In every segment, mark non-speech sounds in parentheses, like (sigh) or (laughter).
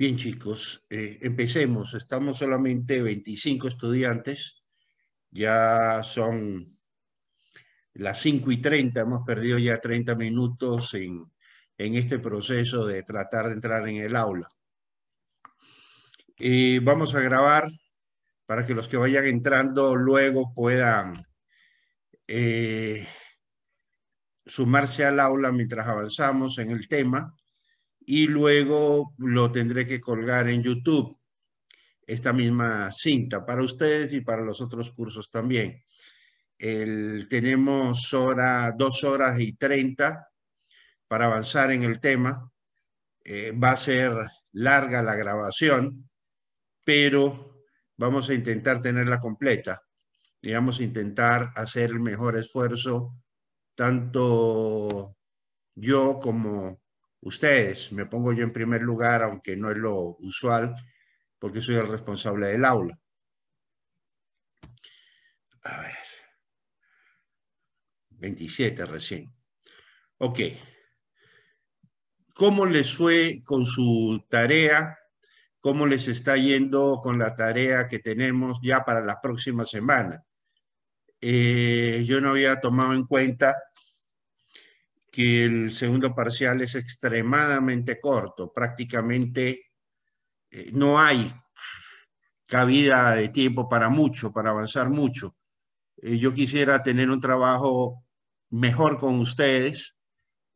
Bien chicos, eh, empecemos. Estamos solamente 25 estudiantes. Ya son las 5 y 30. Hemos perdido ya 30 minutos en, este proceso de tratar de entrar en el aula. Eh, vamos a grabar para que los que vayan entrando luego puedan eh, sumarse al aula mientras avanzamos en el tema y luego lo tendré que colgar en YouTube, esta misma cinta para ustedes y para los otros cursos también. tenemos dos horas y treinta para avanzar en el tema. Eh, va a ser larga la grabación, pero vamos a intentar tenerla completa y vamos a intentar hacer el mejor esfuerzo, tanto yo como ustedes. Me pongo yo en primer lugar, aunque no es lo usual, porque soy el responsable del aula. A ver. 27 recién. Ok. ¿Cómo les fue con su tarea? ¿Cómo les está yendo con la tarea que tenemos ya para la próxima semana? Eh, yo no había tomado en cuenta el segundo parcial es extremadamente corto, prácticamente eh, no hay cabida de tiempo para mucho, para avanzar mucho. Eh, yo quisiera tener un trabajo mejor con ustedes,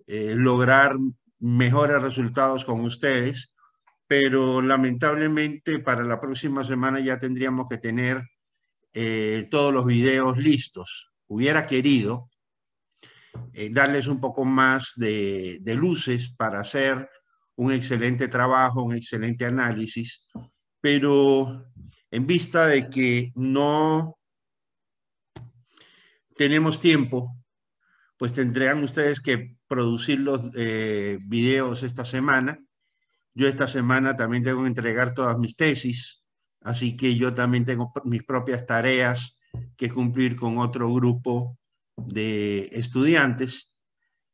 eh, lograr mejores resultados con ustedes, pero lamentablemente para la próxima semana ya tendríamos que tener todos los videos listos. Hubiera querido, eh, darles un poco más de, luces para hacer un excelente trabajo, un excelente análisis, pero en vista de que no tenemos tiempo, pues tendrán ustedes que producir los eh, videos esta semana. Yo esta semana también tengo que entregar todas mis tesis, así que yo también tengo mis propias tareas que cumplir con otro grupo de estudiantes.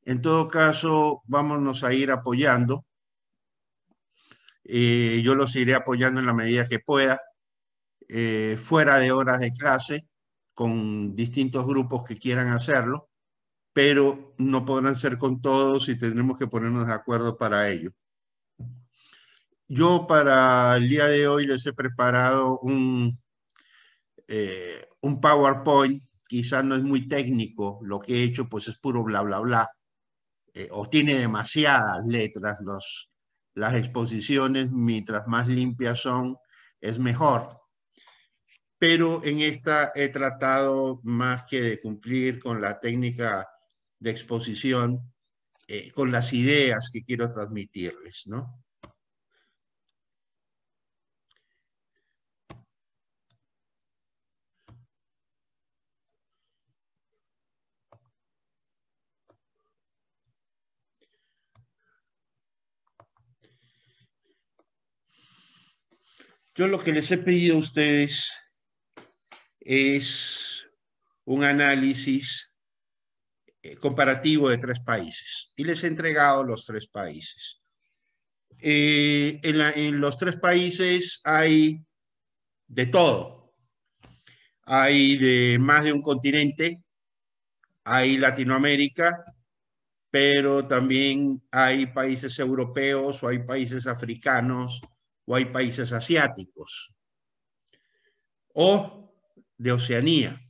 En todo caso, vámonos a ir apoyando. Eh, yo los iré apoyando en la medida que pueda, eh, fuera de horas de clase, con distintos grupos que quieran hacerlo, pero no podrán ser con todos y tendremos que ponernos de acuerdo para ello. Yo para el día de hoy les he preparado un, eh, un PowerPoint quizás no es muy técnico, lo que he hecho pues es puro bla, bla, bla, eh, o tiene demasiadas letras las exposiciones, mientras más limpias son, es mejor. Pero en esta he tratado más que de cumplir con la técnica de exposición, eh, con las ideas que quiero transmitirles, ¿no? Yo lo que les he pedido a ustedes es un análisis eh, comparativo de tres países y les he entregado los tres países. Eh, en, en los tres países hay de todo. Hay de más de un continente, hay Latinoamérica, pero también hay países europeos o hay países africanos o hay países asiáticos o de Oceanía.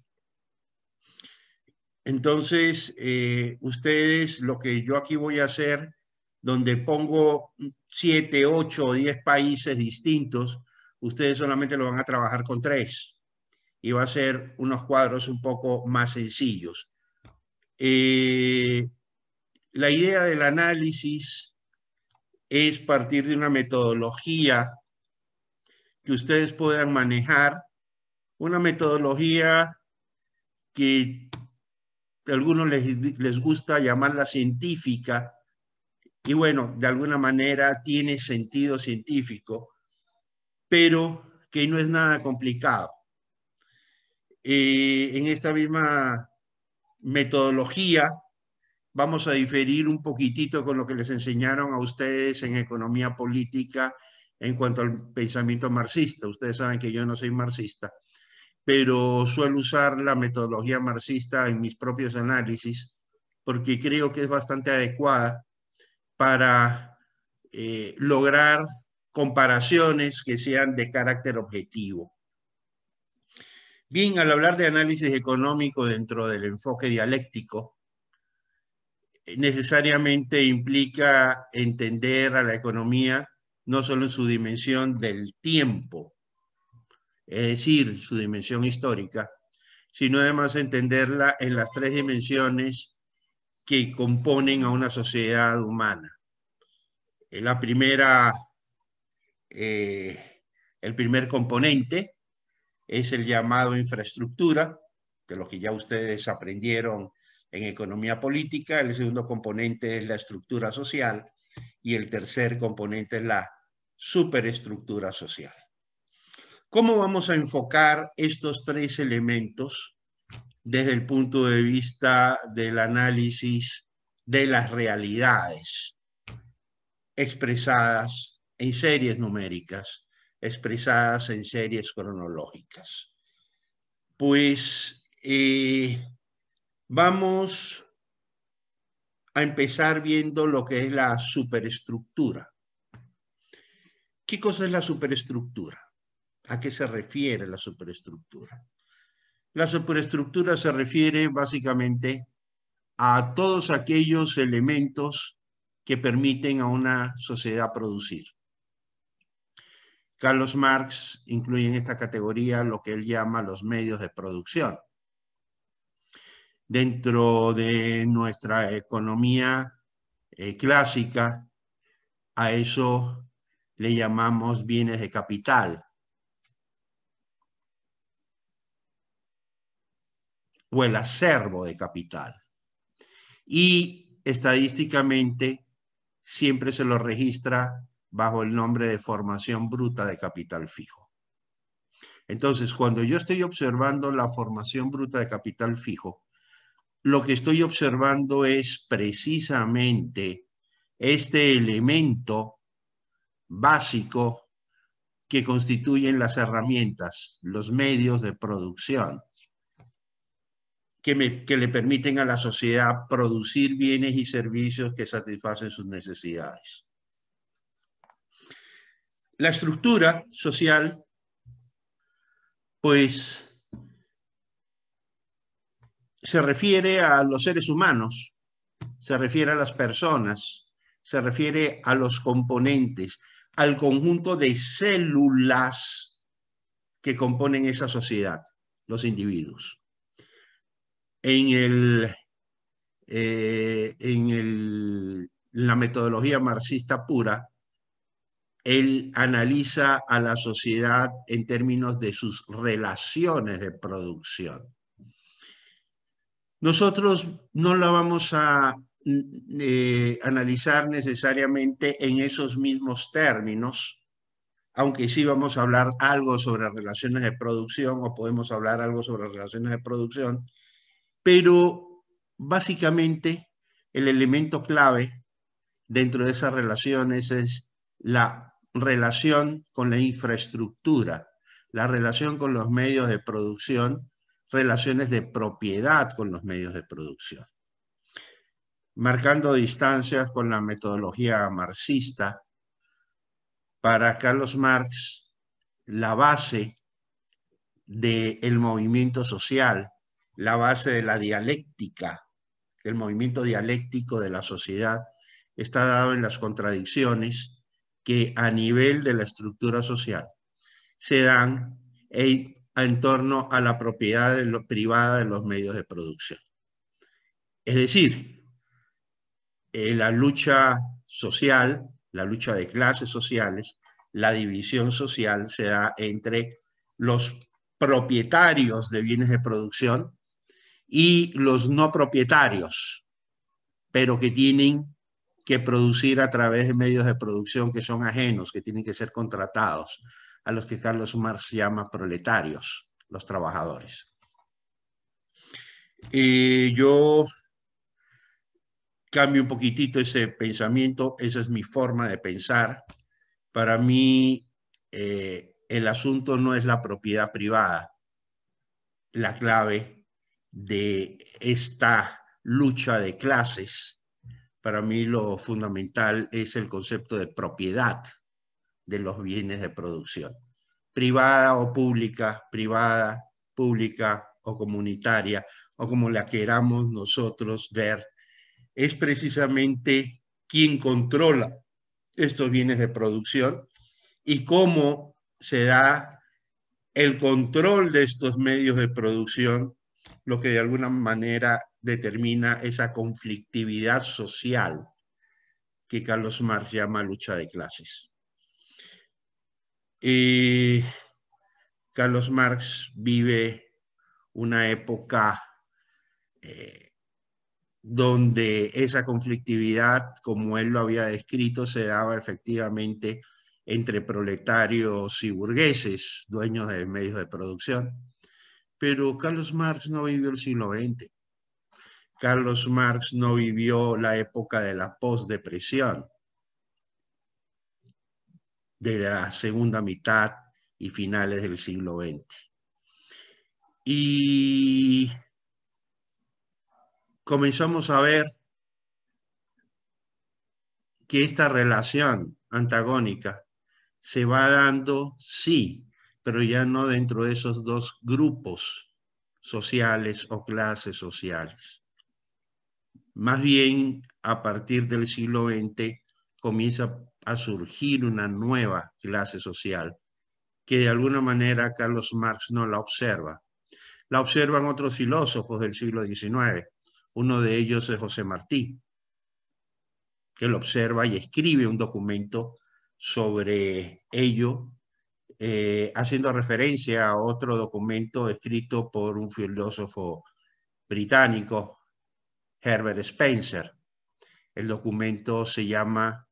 Entonces, eh, ustedes, lo que yo aquí voy a hacer, donde pongo siete, ocho o diez países distintos, ustedes solamente lo van a trabajar con tres. Y va a ser unos cuadros un poco más sencillos. Eh, la idea del análisis es partir de una metodología que ustedes puedan manejar, una metodología que a algunos les, gusta llamarla científica, y bueno, de alguna manera tiene sentido científico, pero que no es nada complicado. Eh, en esta misma metodología vamos a diferir un poquitito con lo que les enseñaron a ustedes en economía política en cuanto al pensamiento marxista. Ustedes saben que yo no soy marxista, pero suelo usar la metodología marxista en mis propios análisis porque creo que es bastante adecuada para eh, lograr comparaciones que sean de carácter objetivo. Bien, al hablar de análisis económico dentro del enfoque dialéctico, necesariamente implica entender a la economía no solo en su dimensión del tiempo, es decir, su dimensión histórica, sino además entenderla en las tres dimensiones que componen a una sociedad humana. la primera, eh, el primer componente es el llamado infraestructura, de lo que ya ustedes aprendieron en economía política, el segundo componente es la estructura social y el tercer componente es la superestructura social. ¿Cómo vamos a enfocar estos tres elementos desde el punto de vista del análisis de las realidades expresadas en series numéricas, expresadas en series cronológicas? Pues eh, Vamos a empezar viendo lo que es la superestructura. ¿Qué cosa es la superestructura? ¿A qué se refiere la superestructura? La superestructura se refiere básicamente a todos aquellos elementos que permiten a una sociedad producir. Carlos Marx incluye en esta categoría lo que él llama los medios de producción dentro de nuestra economía eh, clásica, a eso le llamamos bienes de capital. O el acervo de capital. Y estadísticamente siempre se lo registra bajo el nombre de formación bruta de capital fijo. Entonces, cuando yo estoy observando la formación bruta de capital fijo, lo que estoy observando es precisamente este elemento básico que constituyen las herramientas, los medios de producción, que, le permiten a la sociedad producir bienes y servicios que satisfacen sus necesidades. La estructura social, pues, se refiere a los seres humanos, se refiere a las personas, se refiere a los componentes, al conjunto de células que componen esa sociedad, los individuos. En, eh, en la metodología marxista pura, él analiza a la sociedad en términos de sus relaciones de producción. Nosotros no la vamos a mm, eh, analizar necesariamente en esos mismos términos, aunque sí vamos a hablar algo sobre relaciones de producción o podemos hablar algo sobre relaciones de producción, pero básicamente el elemento clave dentro de esas relaciones es la relación con la infraestructura, la relación con los medios de producción relaciones de propiedad con los medios de producción, marcando distancias con la metodología marxista. Para Carlos Marx, la base del movimiento social, la base de la dialéctica, del movimiento dialéctico de la sociedad, está dado en las contradicciones que a nivel de la estructura social se dan e en torno a la propiedad privada de los medios de producción. Es decir, eh, la lucha social, la lucha de clases sociales, la división social se da entre los propietarios de bienes de producción y los no propietarios, pero que tienen que producir a través de medios de producción que son ajenos, que tienen que ser contratados a los que Carlos Marx llama proletarios, los trabajadores. Y yo cambio un poquitito ese pensamiento, esa es mi forma de pensar. Para mí, eh, el asunto no es la propiedad privada, la clave de esta lucha de clases. Para mí lo fundamental es el concepto de propiedad de los bienes de producción, privada o pública, privada, pública o comunitaria, o como la queramos nosotros ver, es precisamente quien controla estos bienes de producción y cómo se da el control de estos medios de producción, lo que de alguna manera determina esa conflictividad social que Carlos Marx llama lucha de clases. Y Carlos Marx vive una época eh, donde esa conflictividad, como él lo había descrito, se daba efectivamente entre proletarios y burgueses, dueños de medios de producción. Pero Carlos Marx no vivió el siglo XX. Carlos Marx no vivió la época de la postdepresión de la segunda mitad y finales del siglo XX. Y comenzamos a ver que esta relación antagónica se va dando, sí, pero ya no dentro de esos dos grupos sociales o clases sociales. Más bien, a partir del siglo XX comienza a surgir una nueva clase social que de alguna manera Carlos Marx no la observa. La observan otros filósofos del siglo XIX. Uno de ellos es José Martí, que lo observa y escribe un documento sobre ello, eh, haciendo referencia a otro documento escrito por un filósofo británico, Herbert Spencer. El documento se llama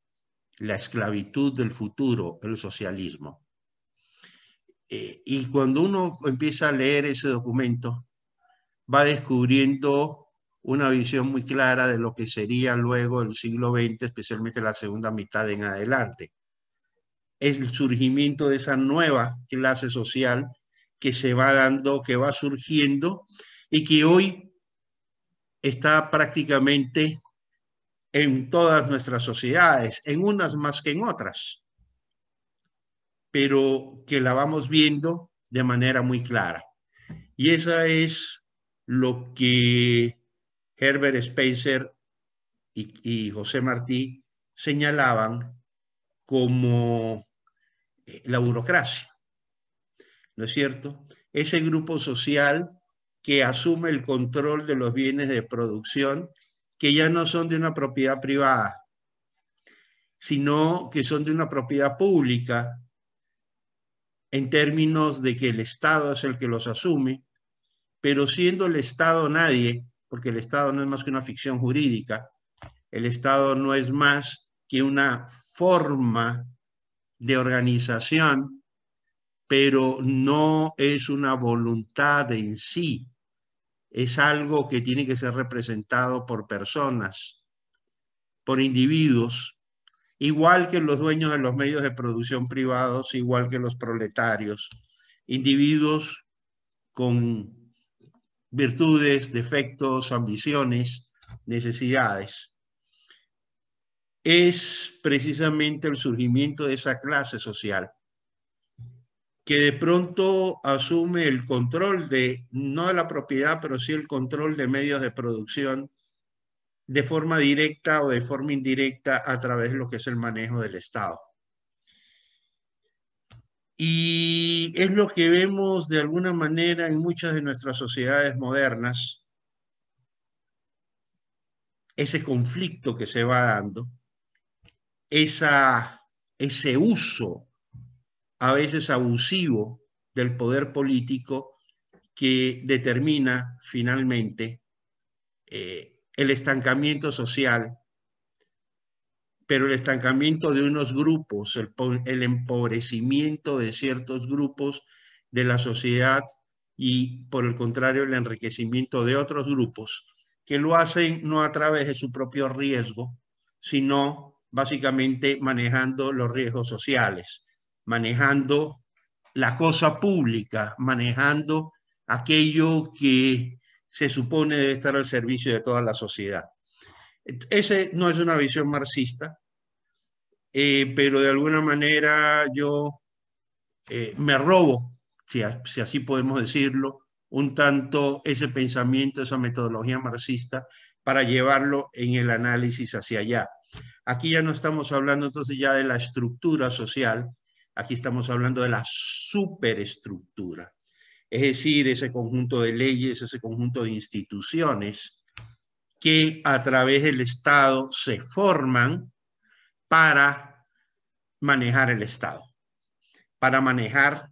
la esclavitud del futuro, el socialismo. Eh, y cuando uno empieza a leer ese documento, va descubriendo una visión muy clara de lo que sería luego el siglo XX, especialmente la segunda mitad en adelante. Es el surgimiento de esa nueva clase social que se va dando, que va surgiendo y que hoy está prácticamente en todas nuestras sociedades, en unas más que en otras, pero que la vamos viendo de manera muy clara. Y esa es lo que Herbert Spencer y, y José Martí señalaban como eh, la burocracia, ¿no es cierto? Ese grupo social que asume el control de los bienes de producción que ya no son de una propiedad privada, sino que son de una propiedad pública en términos de que el Estado es el que los asume, pero siendo el Estado nadie, porque el Estado no es más que una ficción jurídica, el Estado no es más que una forma de organización, pero no es una voluntad en sí es algo que tiene que ser representado por personas, por individuos, igual que los dueños de los medios de producción privados, igual que los proletarios, individuos con virtudes, defectos, ambiciones, necesidades. Es precisamente el surgimiento de esa clase social que de pronto asume el control de, no de la propiedad, pero sí el control de medios de producción de forma directa o de forma indirecta a través de lo que es el manejo del Estado. Y es lo que vemos de alguna manera en muchas de nuestras sociedades modernas, ese conflicto que se va dando, esa, ese uso a veces abusivo del poder político que determina finalmente eh, el estancamiento social, pero el estancamiento de unos grupos, el, el empobrecimiento de ciertos grupos de la sociedad y por el contrario el enriquecimiento de otros grupos que lo hacen no a través de su propio riesgo, sino básicamente manejando los riesgos sociales manejando la cosa pública, manejando aquello que se supone debe estar al servicio de toda la sociedad. Ese no es una visión marxista, eh, pero de alguna manera yo eh, me robo, si, si, así podemos decirlo, un tanto ese pensamiento, esa metodología marxista, para llevarlo en el análisis hacia allá. Aquí ya no estamos hablando entonces ya de la estructura social, Aquí estamos hablando de la superestructura, es decir, ese conjunto de leyes, ese conjunto de instituciones que a través del Estado se forman para manejar el Estado, para manejar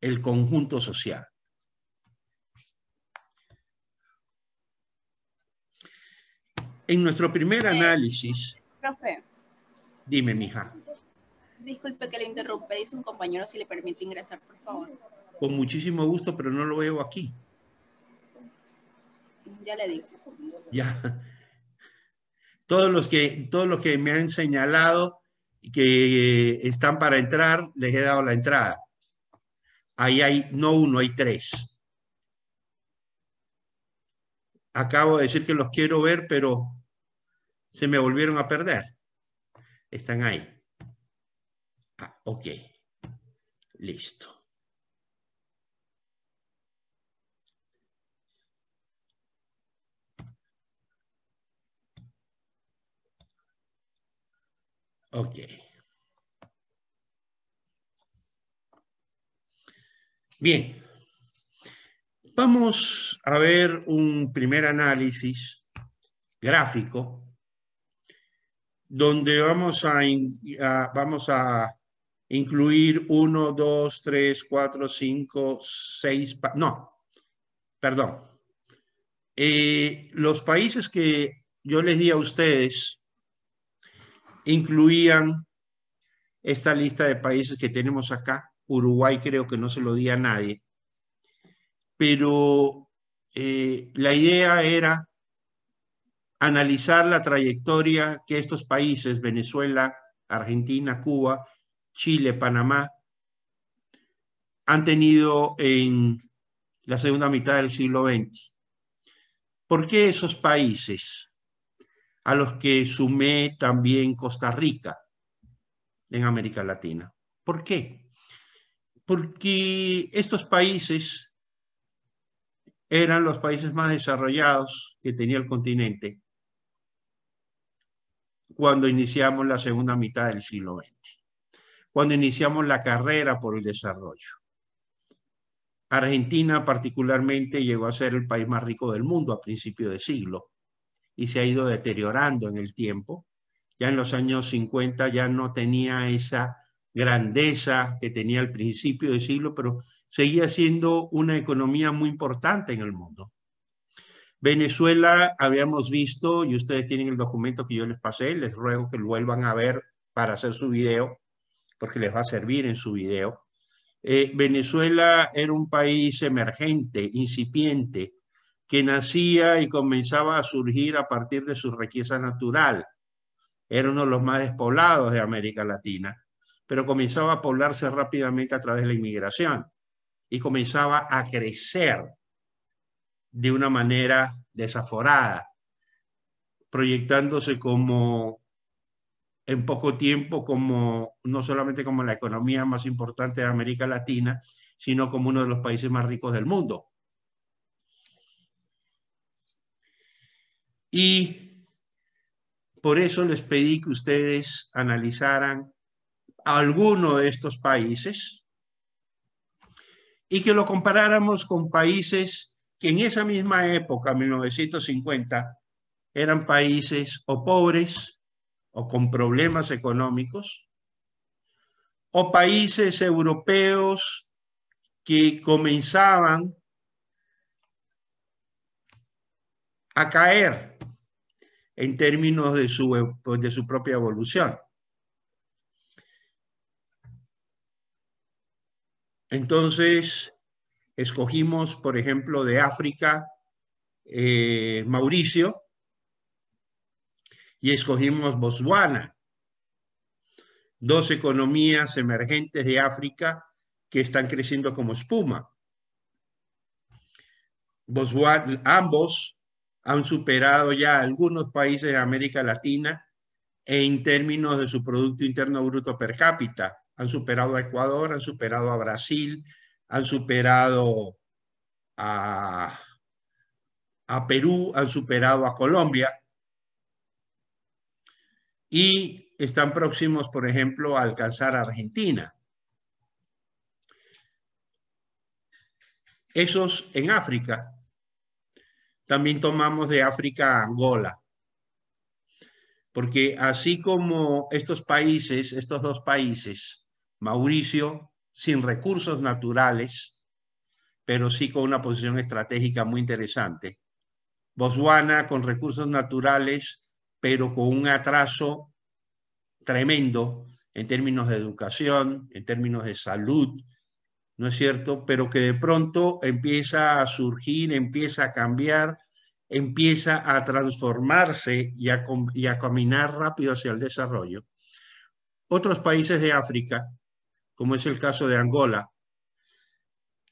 el conjunto social. En nuestro primer eh, análisis... Dime, mija. Disculpe que le interrumpe, dice un compañero si le permite ingresar, por favor. Con muchísimo gusto, pero no lo veo aquí. Ya le dije. Ya. Todos los que, todos los que me han señalado que eh, están para entrar, les he dado la entrada. Ahí hay, no uno, hay tres. Acabo de decir que los quiero ver, pero se me volvieron a perder. Están ahí. Ah, ok. Listo. Ok. Bien. Vamos a ver un primer análisis gráfico donde vamos a vamos a incluir uno, dos, tres, cuatro, cinco, seis, no, perdón. Eh, los países que yo les di a ustedes incluían esta lista de países que tenemos acá. Uruguay creo que no se lo di a nadie. Pero eh, la idea era analizar la trayectoria que estos países, Venezuela, Argentina, Cuba, Chile, Panamá, han tenido en la segunda mitad del siglo XX. ¿Por qué esos países a los que sumé también Costa Rica en América Latina? ¿Por qué? Porque estos países eran los países más desarrollados que tenía el continente cuando iniciamos la segunda mitad del siglo XX cuando iniciamos la carrera por el desarrollo. Argentina particularmente llegó a ser el país más rico del mundo a principios de siglo y se ha ido deteriorando en el tiempo. Ya en los años 50 ya no tenía esa grandeza que tenía al principio de siglo, pero seguía siendo una economía muy importante en el mundo. Venezuela habíamos visto, y ustedes tienen el documento que yo les pasé, les ruego que lo vuelvan a ver para hacer su video, porque les va a servir en su video. Eh, Venezuela era un país emergente, incipiente, que nacía y comenzaba a surgir a partir de su riqueza natural. Era uno de los más despoblados de América Latina, pero comenzaba a poblarse rápidamente a través de la inmigración y comenzaba a crecer de una manera desaforada, proyectándose como en poco tiempo como no solamente como la economía más importante de América Latina, sino como uno de los países más ricos del mundo. Y por eso les pedí que ustedes analizaran alguno de estos países y que lo comparáramos con países que en esa misma época, 1950, eran países o pobres o con problemas económicos, o países europeos que comenzaban a caer en términos de su, pues, de su propia evolución. Entonces, escogimos, por ejemplo, de África, eh, Mauricio, y escogimos Botswana. Dos economías emergentes de África que están creciendo como espuma. ambos han superado ya algunos países de América Latina en términos de su Producto Interno Bruto per cápita. Han superado a Ecuador, han superado a Brasil, han superado a, a Perú, han superado a Colombia y están próximos, por ejemplo, a alcanzar a Argentina. Esos en África. También tomamos de África Angola. Porque así como estos países, estos dos países, Mauricio, sin recursos naturales, pero sí con una posición estratégica muy interesante. Botswana, con recursos naturales, pero con un atraso tremendo en términos de educación, en términos de salud, ¿no es cierto? Pero que de pronto empieza a surgir, empieza a cambiar, empieza a transformarse y a, y a caminar rápido hacia el desarrollo. Otros países de África, como es el caso de Angola,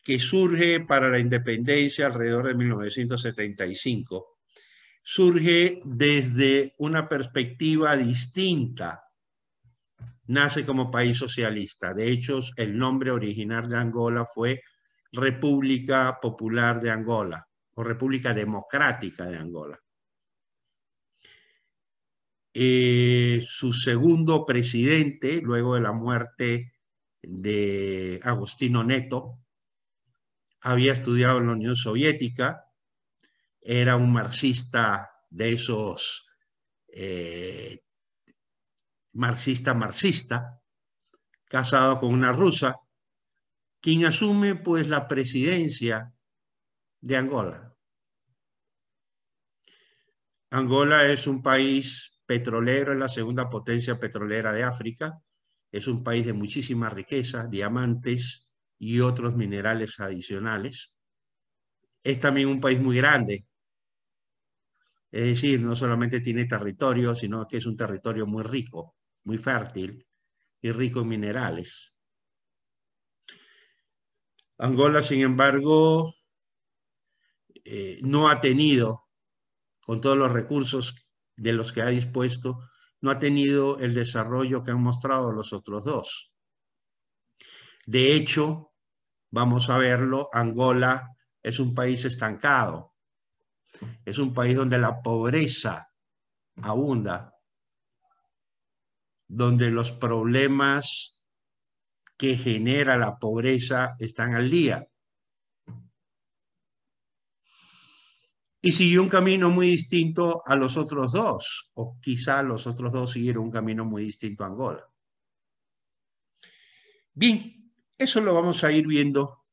que surge para la independencia alrededor de 1975, surge desde una perspectiva distinta. Nace como país socialista. De hecho, el nombre original de Angola fue República Popular de Angola o República Democrática de Angola. Eh, su segundo presidente, luego de la muerte de Agostino Neto, había estudiado en la Unión Soviética era un marxista de esos, eh, marxista marxista, casado con una rusa, quien asume pues la presidencia de Angola. Angola es un país petrolero, es la segunda potencia petrolera de África, es un país de muchísima riqueza, diamantes y otros minerales adicionales. Es también un país muy grande, es decir, no solamente tiene territorio, sino que es un territorio muy rico, muy fértil y rico en minerales. Angola, sin embargo, eh, no ha tenido, con todos los recursos de los que ha dispuesto, no ha tenido el desarrollo que han mostrado los otros dos. De hecho, vamos a verlo, Angola es un país estancado. Es un país donde la pobreza abunda, donde los problemas que genera la pobreza están al día. Y siguió un camino muy distinto a los otros dos, o quizá los otros dos siguieron un camino muy distinto a Angola. Bien, eso lo vamos a ir viendo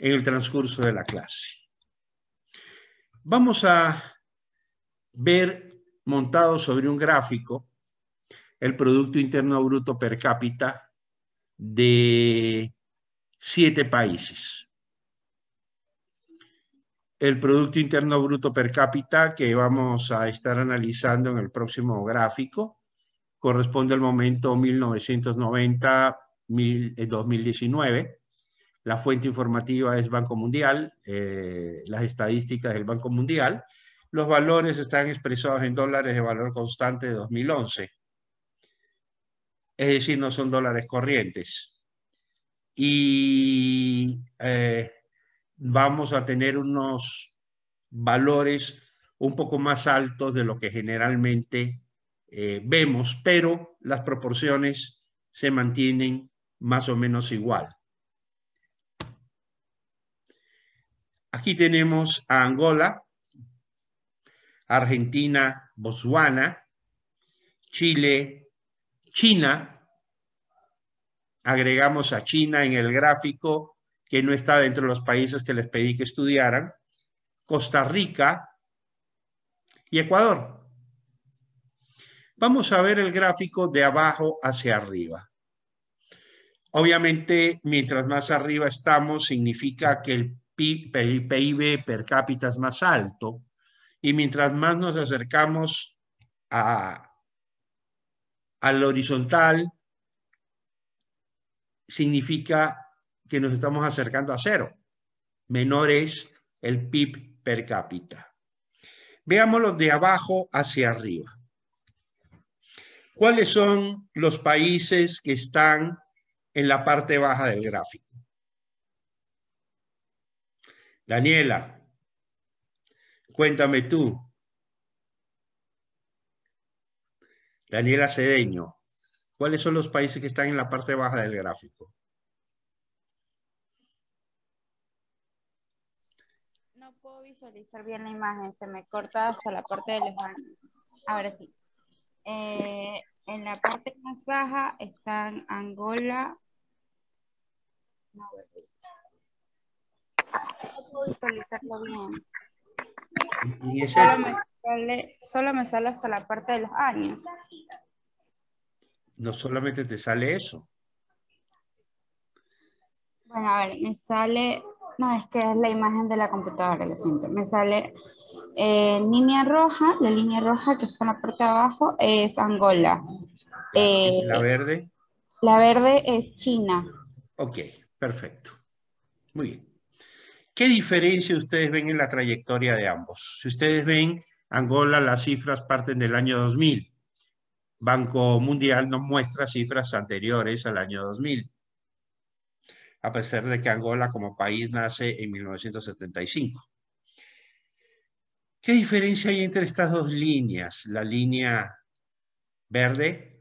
en el transcurso de la clase. Vamos a ver montado sobre un gráfico el Producto Interno Bruto per cápita de siete países. El Producto Interno Bruto per cápita que vamos a estar analizando en el próximo gráfico corresponde al momento 1990-2019 la fuente informativa es Banco Mundial, eh, las estadísticas del Banco Mundial. Los valores están expresados en dólares de valor constante de 2011. Es decir, no son dólares corrientes. Y eh, vamos a tener unos valores un poco más altos de lo que generalmente eh, vemos, pero las proporciones se mantienen más o menos igual. Aquí tenemos a Angola, Argentina, Botswana, Chile, China. Agregamos a China en el gráfico que no está dentro de los países que les pedí que estudiaran. Costa Rica y Ecuador. Vamos a ver el gráfico de abajo hacia arriba. Obviamente, mientras más arriba estamos, significa que el PIB per cápita es más alto y mientras más nos acercamos a, al horizontal, significa que nos estamos acercando a cero. Menor es el PIB per cápita. Veámoslo de abajo hacia arriba. ¿Cuáles son los países que están en la parte baja del gráfico? Daniela, cuéntame tú. Daniela Cedeño, ¿cuáles son los países que están en la parte baja del gráfico? No puedo visualizar bien la imagen, se me corta hasta la parte de los años. Ahora sí. Eh, en la parte más baja están Angola, visualizarlo bien. Y solo, me sale, hasta la parte de los años. No solamente te sale eso. Bueno, a ver, me sale, no, es que es la imagen de la computadora, lo siento. Me sale eh, línea roja, la línea roja que está en la parte de abajo es Angola. Eh, ¿La verde? La verde es China. Ok, perfecto. Muy bien. ¿Qué diferencia ustedes ven en la trayectoria de ambos? Si ustedes ven, Angola, las cifras parten del año 2000. Banco Mundial no muestra cifras anteriores al año 2000, a pesar de que Angola como país nace en 1975. ¿Qué diferencia hay entre estas dos líneas? La línea verde,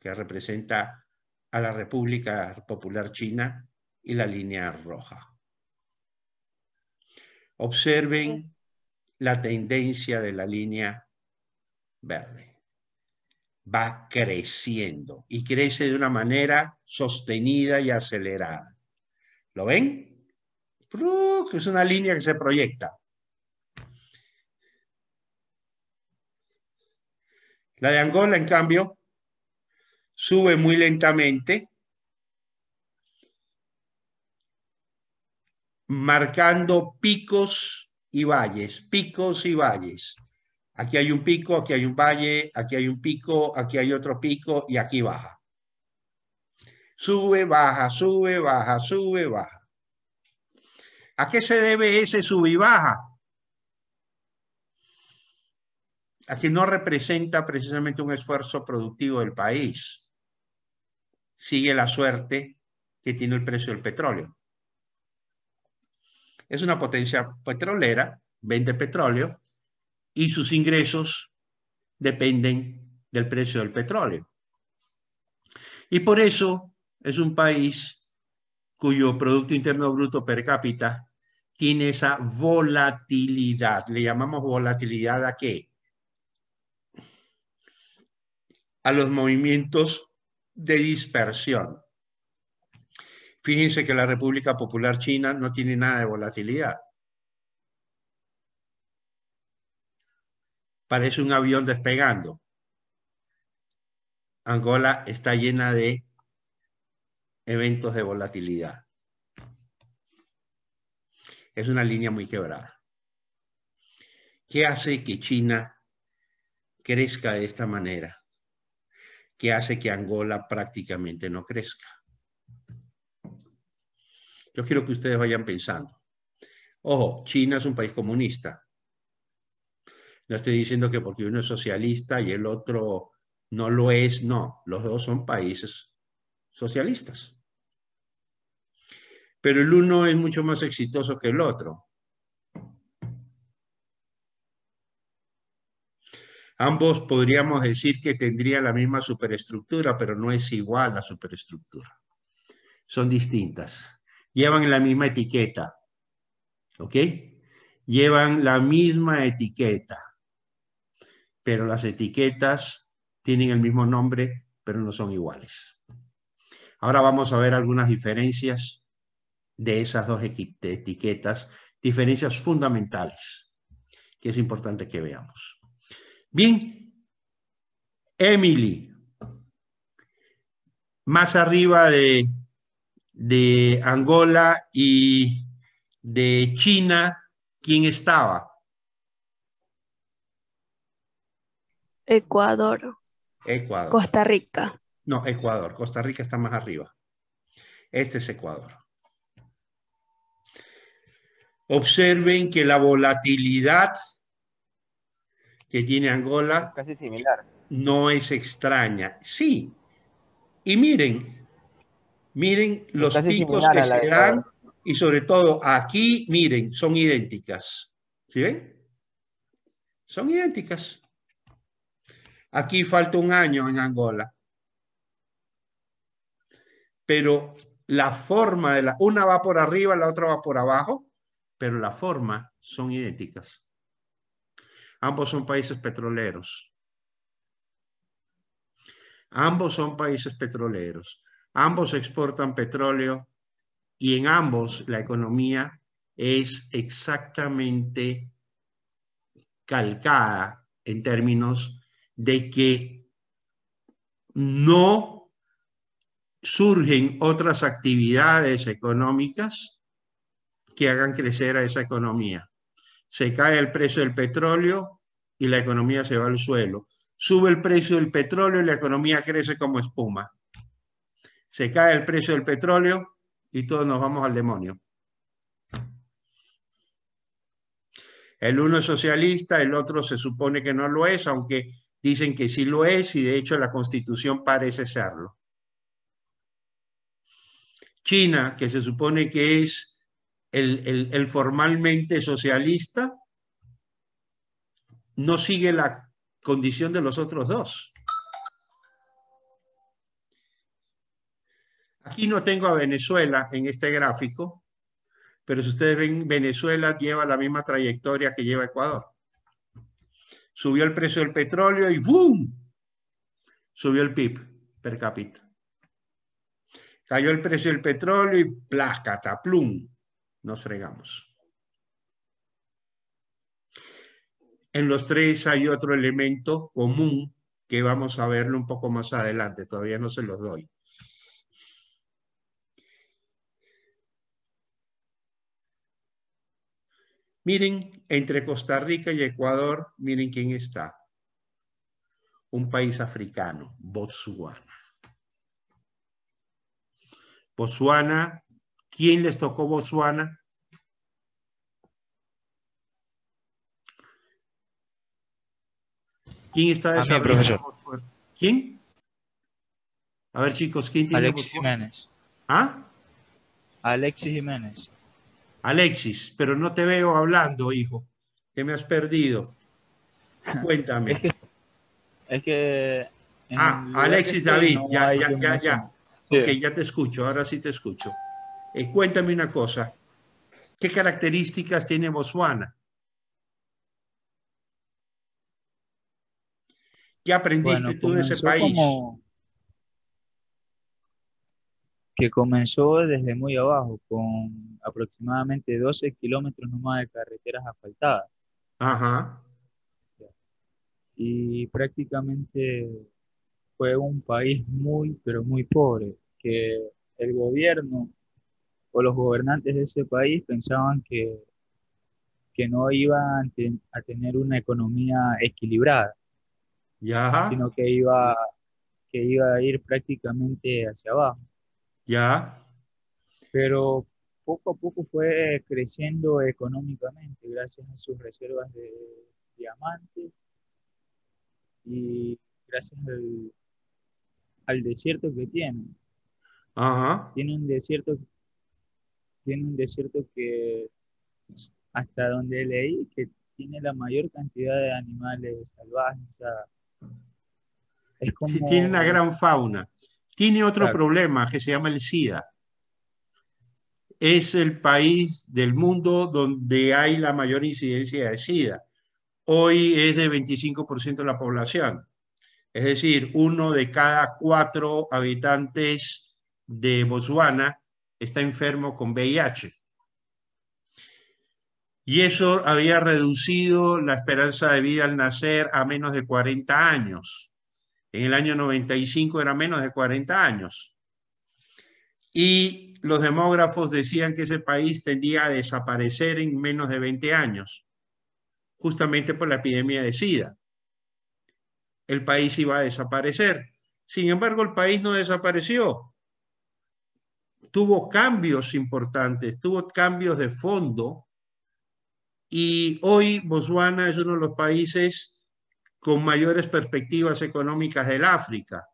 que representa a la República Popular China, y la línea roja. Observen la tendencia de la línea verde. Va creciendo y crece de una manera sostenida y acelerada. ¿Lo ven? Es una línea que se proyecta. La de Angola, en cambio, sube muy lentamente marcando picos y valles, picos y valles. Aquí hay un pico, aquí hay un valle, aquí hay un pico, aquí hay otro pico y aquí baja. Sube, baja, sube, baja, sube, baja. ¿A qué se debe ese sube y baja? A que no representa precisamente un esfuerzo productivo del país. Sigue la suerte que tiene el precio del petróleo es una potencia petrolera, vende petróleo y sus ingresos dependen del precio del petróleo. Y por eso es un país cuyo Producto Interno Bruto per cápita tiene esa volatilidad. Le llamamos volatilidad a qué? A los movimientos de dispersión. Fíjense que la República Popular China no tiene nada de volatilidad. Parece un avión despegando. Angola está llena de eventos de volatilidad. Es una línea muy quebrada. ¿Qué hace que China crezca de esta manera? ¿Qué hace que Angola prácticamente no crezca? Yo quiero que ustedes vayan pensando. Ojo, China es un país comunista. No estoy diciendo que porque uno es socialista y el otro no lo es, no. Los dos son países socialistas. Pero el uno es mucho más exitoso que el otro. Ambos podríamos decir que tendría la misma superestructura, pero no es igual la superestructura. Son distintas llevan la misma etiqueta. ¿Ok? Llevan la misma etiqueta. Pero las etiquetas tienen el mismo nombre, pero no son iguales. Ahora vamos a ver algunas diferencias de esas dos etiquetas, diferencias fundamentales que es importante que veamos. Bien, Emily, más arriba de de Angola y de China, ¿quién estaba? Ecuador. Ecuador. Costa Rica. No, Ecuador. Costa Rica está más arriba. Este es Ecuador. Observen que la volatilidad que tiene Angola Casi similar. no es extraña. Sí. Y miren, Miren los picos que se dan y sobre todo aquí, miren, son idénticas. ¿Sí ven? Son idénticas. Aquí falta un año en Angola. Pero la forma de la, una va por arriba, la otra va por abajo, pero la forma son idénticas. Ambos son países petroleros. Ambos son países petroleros. Ambos exportan petróleo y en ambos la economía es exactamente calcada en términos de que no surgen otras actividades económicas que hagan crecer a esa economía. Se cae el precio del petróleo y la economía se va al suelo. Sube el precio del petróleo y la economía crece como espuma se cae el precio del petróleo y todos nos vamos al demonio. El uno es socialista, el otro se supone que no lo es, aunque dicen que sí lo es y de hecho la constitución parece serlo. China, que se supone que es el, formalmente socialista, no sigue la condición de los otros dos. Aquí no tengo a Venezuela en este gráfico, pero si ustedes ven, Venezuela lleva la misma trayectoria que lleva Ecuador. Subió el precio del petróleo y ¡boom! Subió el PIB per cápita. Cayó el precio del petróleo y plácata, plum, nos fregamos. En los tres hay otro elemento común que vamos a verlo un poco más adelante, todavía no se los doy. Miren, entre Costa Rica y Ecuador, miren quién está. Un país africano, Botsuana. Botsuana, ¿quién les tocó Botsuana? ¿Quién está desarrollando ¿Quién? A ver, chicos, ¿quién tiene Alexis Jiménez. ¿Ah? Alexis Jiménez. Alexis, pero no te veo hablando, hijo. que me has perdido? (laughs) Cuéntame. Es que. ah, Alexis David, ya, ya, ya, ya. Ok, ya te escucho, ahora sí te escucho. Eh, cuéntame una cosa. ¿Qué características tiene Botswana? ¿Qué aprendiste tú de ese país? que comenzó desde muy abajo, con aproximadamente 12 kilómetros nomás de carreteras asfaltadas. Ajá. Y prácticamente fue un país muy, pero muy pobre, que el gobierno o los gobernantes de ese país pensaban que, que no iban a tener una economía equilibrada, sino que iba, que iba a ir prácticamente hacia abajo. Ya. Pero poco a poco fue creciendo económicamente gracias a sus reservas de diamantes y gracias al, desierto que tiene. Ajá. Tiene un desierto, tiene un desierto que hasta donde leí que tiene la mayor cantidad de animales salvajes. O tiene una gran fauna. Tiene otro problema que se llama el SIDA. Es el país del mundo donde hay la mayor incidencia de SIDA. Hoy es de 25% de la población. Es decir, uno de cada cuatro habitantes de Botswana está enfermo con VIH. Y eso había reducido la esperanza de vida al nacer a menos de 40 años en el año 95 era menos de 40 años. Y los demógrafos decían que ese país tendía a desaparecer en menos de 20 años, justamente por la epidemia de SIDA. El país iba a desaparecer. Sin embargo, el país no desapareció. Tuvo cambios importantes, tuvo cambios de fondo y hoy Botswana es uno de los países con mayores perspectivas económicas del África.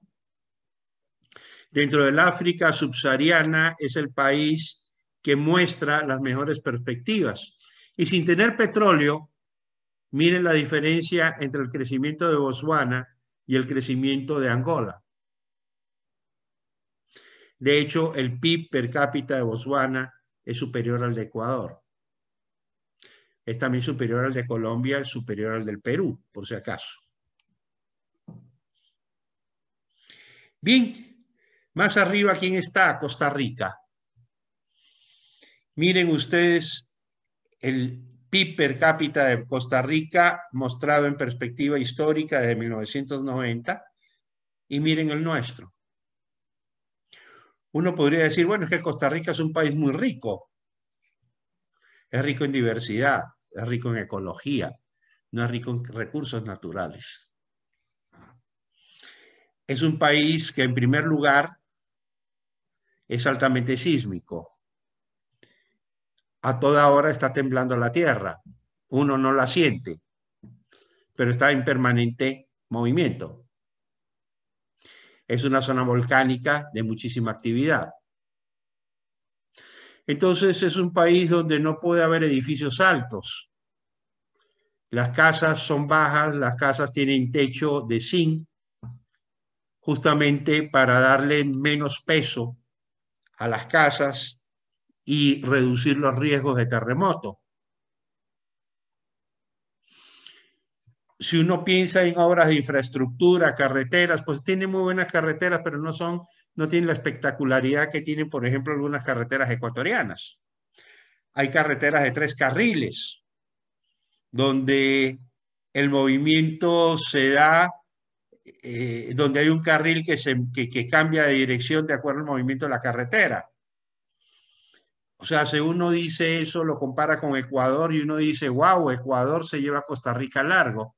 Dentro del África subsahariana es el país que muestra las mejores perspectivas. Y sin tener petróleo, miren la diferencia entre el crecimiento de Botswana y el crecimiento de Angola. De hecho, el PIB per cápita de Botswana es superior al de Ecuador. Es también superior al de Colombia, superior al del Perú, por si acaso. Bien, más arriba, ¿quién está? Costa Rica. Miren ustedes el PIB per cápita de Costa Rica mostrado en perspectiva histórica de 1990 y miren el nuestro. Uno podría decir, bueno, es que Costa Rica es un país muy rico. Es rico en diversidad, es rico en ecología, no es rico en recursos naturales es un país que en primer lugar es altamente sísmico. A toda hora está temblando la tierra. Uno no la siente, pero está en permanente movimiento. Es una zona volcánica de muchísima actividad. Entonces es un país donde no puede haber edificios altos. Las casas son bajas, las casas tienen techo de zinc justamente para darle menos peso a las casas y reducir los riesgos de terremoto. Si uno piensa en obras de infraestructura, carreteras, pues tiene muy buenas carreteras, pero no son, no tienen la espectacularidad que tienen, por ejemplo, algunas carreteras ecuatorianas. Hay carreteras de tres carriles, donde el movimiento se da eh, eh, donde hay un carril que, se, cambia de dirección de acuerdo al movimiento de la carretera. O sea, si uno dice eso, lo compara con Ecuador y uno dice, wow, Ecuador se lleva a Costa Rica largo.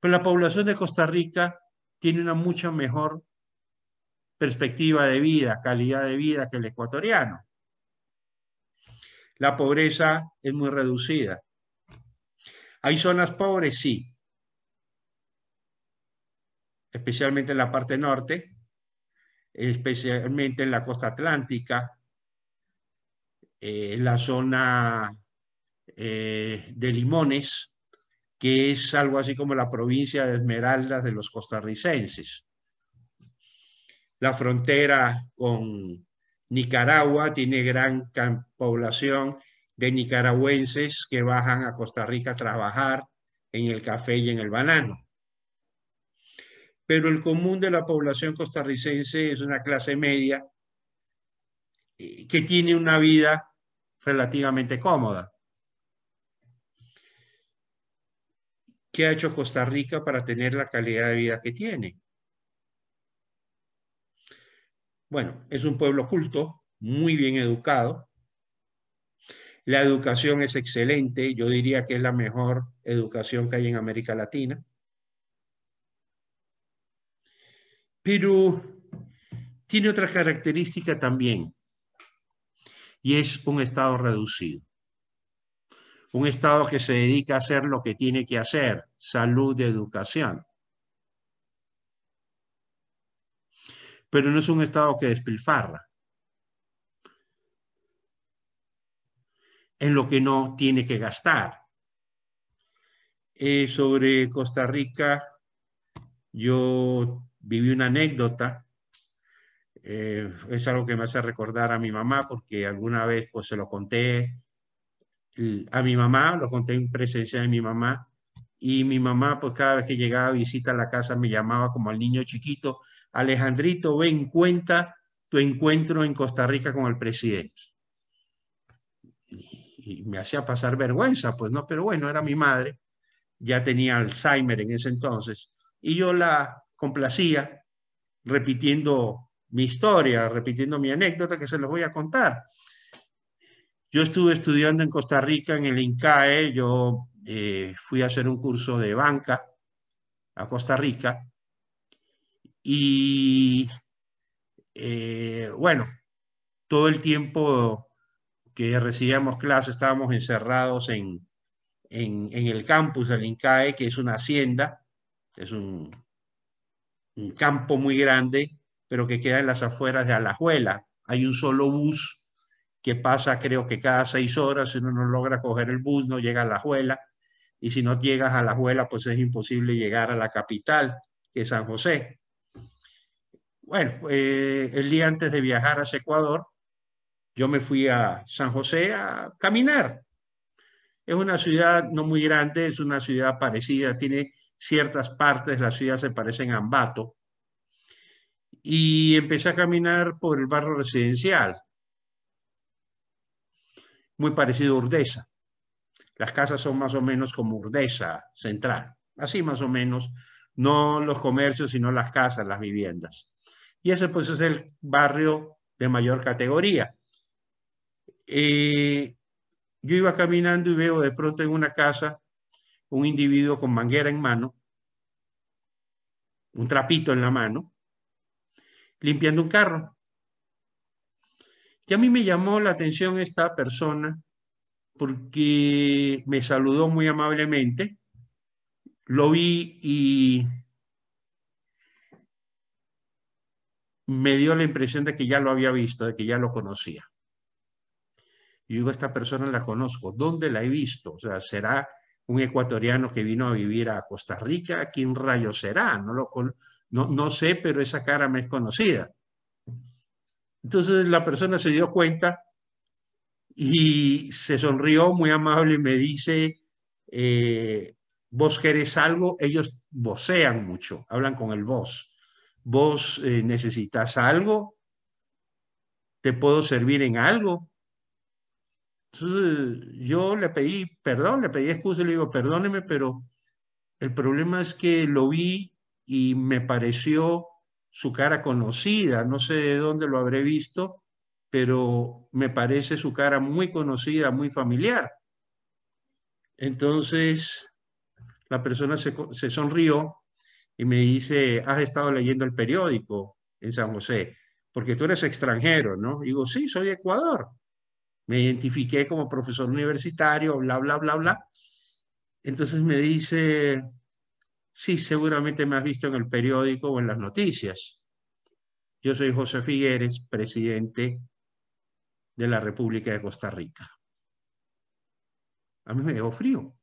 Pero la población de Costa Rica tiene una mucha mejor perspectiva de vida, calidad de vida que el ecuatoriano. La pobreza es muy reducida. ¿Hay zonas pobres? Sí especialmente en la parte norte, especialmente en la costa atlántica, eh, la zona eh, de Limones, que es algo así como la provincia de Esmeraldas de los costarricenses. La frontera con Nicaragua tiene gran población de nicaragüenses que bajan a Costa Rica a trabajar en el café y en el banano pero el común de la población costarricense es una clase media eh, que tiene una vida relativamente cómoda. ¿Qué ha hecho Costa Rica para tener la calidad de vida que tiene? Bueno, es un pueblo culto, muy bien educado. La educación es excelente, yo diría que es la mejor educación que hay en América Latina. pero tiene otra característica también, y es un Estado reducido. Un Estado que se dedica a hacer lo que tiene que hacer, salud, y educación. Pero no es un Estado que despilfarra en lo que no tiene que gastar. Eh, sobre Costa Rica, yo viví una anécdota. Eh, es algo que me hace recordar a mi mamá porque alguna vez pues se lo conté a mi mamá, lo conté en presencia de mi mamá y mi mamá pues cada vez que llegaba a visita a la casa me llamaba como al niño chiquito, Alejandrito, ven cuenta tu encuentro en Costa Rica con el presidente. y me hacía pasar vergüenza, pues no, pero bueno, era mi madre, ya tenía Alzheimer en ese entonces y yo la complacía repitiendo mi historia, repitiendo mi anécdota que se los voy a contar. Yo estuve estudiando en Costa Rica en el INCAE, yo eh, fui a hacer un curso de banca a Costa Rica y eh, bueno, todo el tiempo que recibíamos clases estábamos encerrados en, en el campus del INCAE, que es una hacienda, es un, un campo muy grande, pero que queda en las afueras de Alajuela. Hay un solo bus que pasa creo que cada seis horas, si uno no logra coger el bus, no llega a Alajuela, y si no llegas a Alajuela, pues es imposible llegar a la capital, que es San José. Bueno, eh, el día antes de viajar hacia Ecuador, yo me fui a San José a caminar. Es una ciudad no muy grande, es una ciudad parecida, tiene ciertas partes de la ciudad se parecen a Ambato. Y empecé a caminar por el barrio residencial, muy parecido a Urdesa. Las casas son más o menos como Urdesa Central, así más o menos, no los comercios, sino las casas, las viviendas. Y ese pues es el barrio de mayor categoría. Eh, yo iba caminando y veo de pronto en una casa un individuo con manguera en mano, un trapito en la mano, limpiando un carro. Y a mí me llamó la atención esta persona porque me saludó muy amablemente. Lo vi y me dio la impresión de que ya lo había visto, de que ya lo conocía. Y digo, esta persona la conozco, ¿dónde la he visto? O sea, será un ecuatoriano que vino a vivir a Costa Rica, ¿quién rayo será? No, lo, no, sé, pero esa cara me es conocida. Entonces la persona se dio cuenta y se sonrió muy amable y me dice, eh, vos querés algo, ellos vocean mucho, hablan con el vos. Vos eh, necesitas algo, te puedo servir en algo. Entonces yo le pedí perdón, le pedí excusa y le digo, perdóneme, pero el problema es que lo vi y me pareció su cara conocida, no sé de dónde lo habré visto, pero me parece su cara muy conocida, muy familiar. Entonces la persona se, sonrió y me dice, has estado leyendo el periódico en San José, porque tú eres extranjero, ¿no? digo, sí, soy de Ecuador me identifiqué como profesor universitario, bla, bla, bla, bla. Entonces me dice, sí, seguramente me has visto en el periódico o en las noticias. Yo soy José Figueres, presidente de la República de Costa Rica. A mí me dejó frío.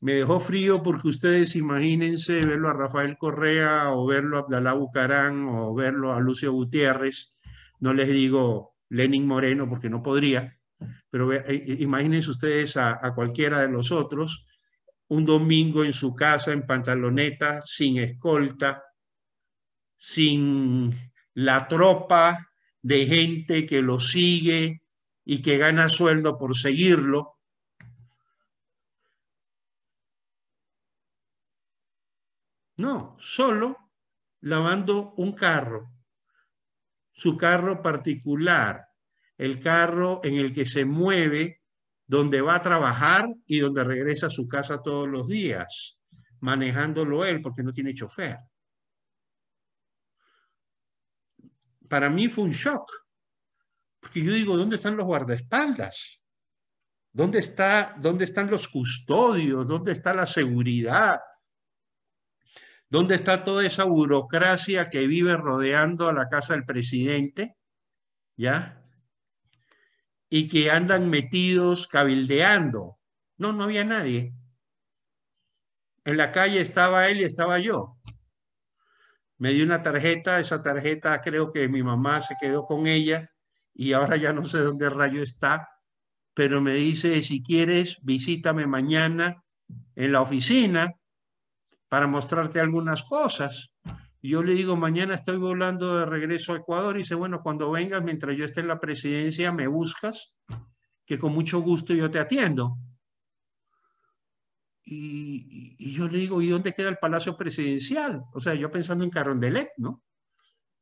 Me dejó frío porque ustedes imagínense verlo a Rafael Correa o verlo a Abdalá Bucarán o verlo a Lucio Gutiérrez. No les digo Lenin Moreno, porque no podría, pero imagínense ustedes a, a cualquiera de los otros, un domingo en su casa, en pantaloneta, sin escolta, sin la tropa de gente que lo sigue y que gana sueldo por seguirlo. No, solo lavando un carro su carro particular, el carro en el que se mueve, donde va a trabajar y donde regresa a su casa todos los días, manejándolo él porque no tiene chofer. Para mí fue un shock, porque yo digo, ¿dónde están los guardaespaldas? ¿Dónde, está, ¿Dónde están los custodios? ¿Dónde está la seguridad? ¿Dónde está toda esa burocracia que vive rodeando a la casa del presidente? ¿Ya? Y que andan metidos cabildeando. No, no había nadie. En la calle estaba él y estaba yo. Me dio una tarjeta, esa tarjeta creo que mi mamá se quedó con ella y ahora ya no sé dónde rayo está, pero me dice, si quieres, visítame mañana en la oficina para mostrarte algunas cosas. Y Yo le digo, mañana estoy volando de regreso a Ecuador. Y dice, bueno, cuando vengas, mientras yo esté en la presidencia, me buscas, que con mucho gusto yo te atiendo. Y, yo le digo, ¿y dónde queda el Palacio Presidencial? O sea, yo pensando en Carondelet, ¿no?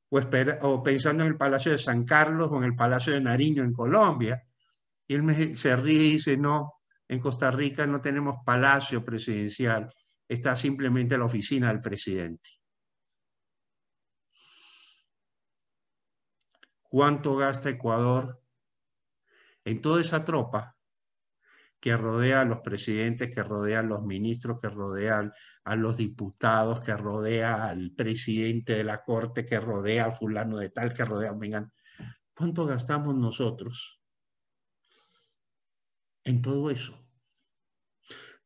O, o pensando en el Palacio de San Carlos o en el Palacio de Nariño en Colombia. Y él se ríe y dice, no, en Costa Rica no tenemos Palacio Presidencial, está simplemente la oficina del presidente. ¿Cuánto gasta Ecuador en toda esa tropa que rodea a los presidentes, que rodea a los ministros, que rodea a los diputados, que rodea al presidente de la corte, que rodea a fulano de tal, que rodea a Mengan? ¿Cuánto gastamos nosotros en todo eso?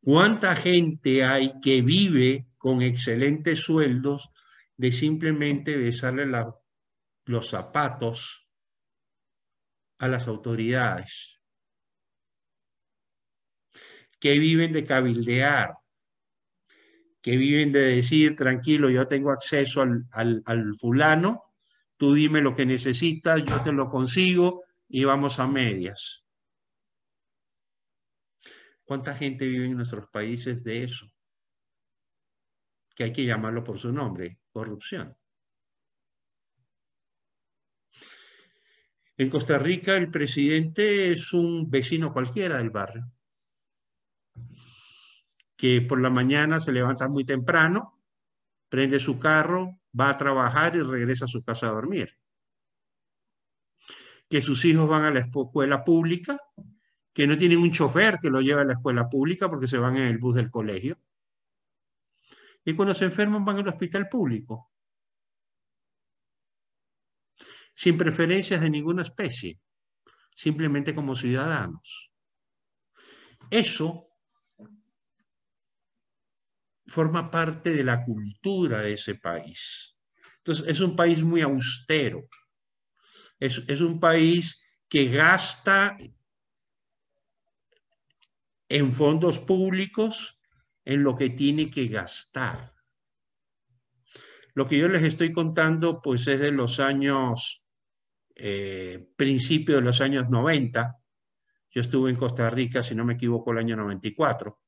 ¿Cuánta gente hay que vive con excelentes sueldos de simplemente besarle los zapatos a las autoridades? Que viven de cabildear, que viven de decir, tranquilo, yo tengo acceso al fulano, tú dime lo que necesitas, yo te lo consigo y vamos a medias. ¿Cuánta gente vive en nuestros países de eso? Que hay que llamarlo por su nombre, corrupción. En Costa Rica el presidente es un vecino cualquiera del barrio, que por la mañana se levanta muy temprano, prende su carro, va a trabajar y regresa a su casa a dormir. Que sus hijos van a la escuela pública que no tienen un chofer que lo lleva a la escuela pública porque se van en el bus del colegio. Y cuando se enferman van al hospital público. Sin preferencias de ninguna especie, simplemente como ciudadanos. Eso forma parte de la cultura de ese país. Entonces, es un país muy austero. Es, es un país que gasta en fondos públicos, en lo que tiene que gastar. Lo que yo les estoy contando, pues es de los años, eh, principio de los años 90. Yo estuve en Costa Rica, si no me equivoco, el año 94.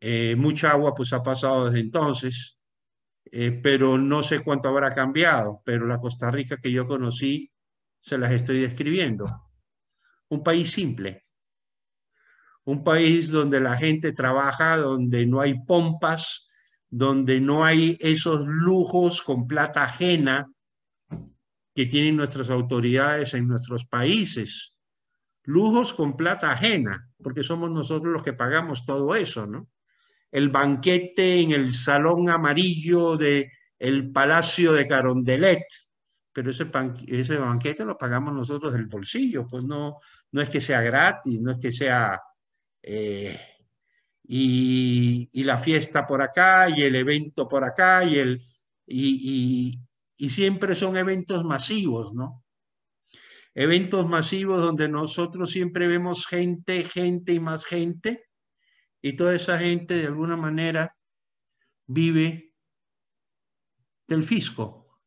Eh, mucha agua pues ha pasado desde entonces, eh, pero no sé cuánto habrá cambiado, pero la Costa Rica que yo conocí se las estoy describiendo. Un país simple, un país donde la gente trabaja, donde no hay pompas, donde no hay esos lujos con plata ajena que tienen nuestras autoridades en nuestros países. Lujos con plata ajena, porque somos nosotros los que pagamos todo eso, ¿no? El banquete en el salón amarillo del el Palacio de Carondelet, pero ese, ese banquete lo pagamos nosotros del bolsillo, pues no, no es que sea gratis, no es que sea eh, y, la fiesta por acá, y el evento por acá, y, el, y siempre son eventos masivos, ¿no? Eventos masivos donde nosotros siempre vemos gente, gente y más gente, y toda esa gente de alguna manera vive del fisco,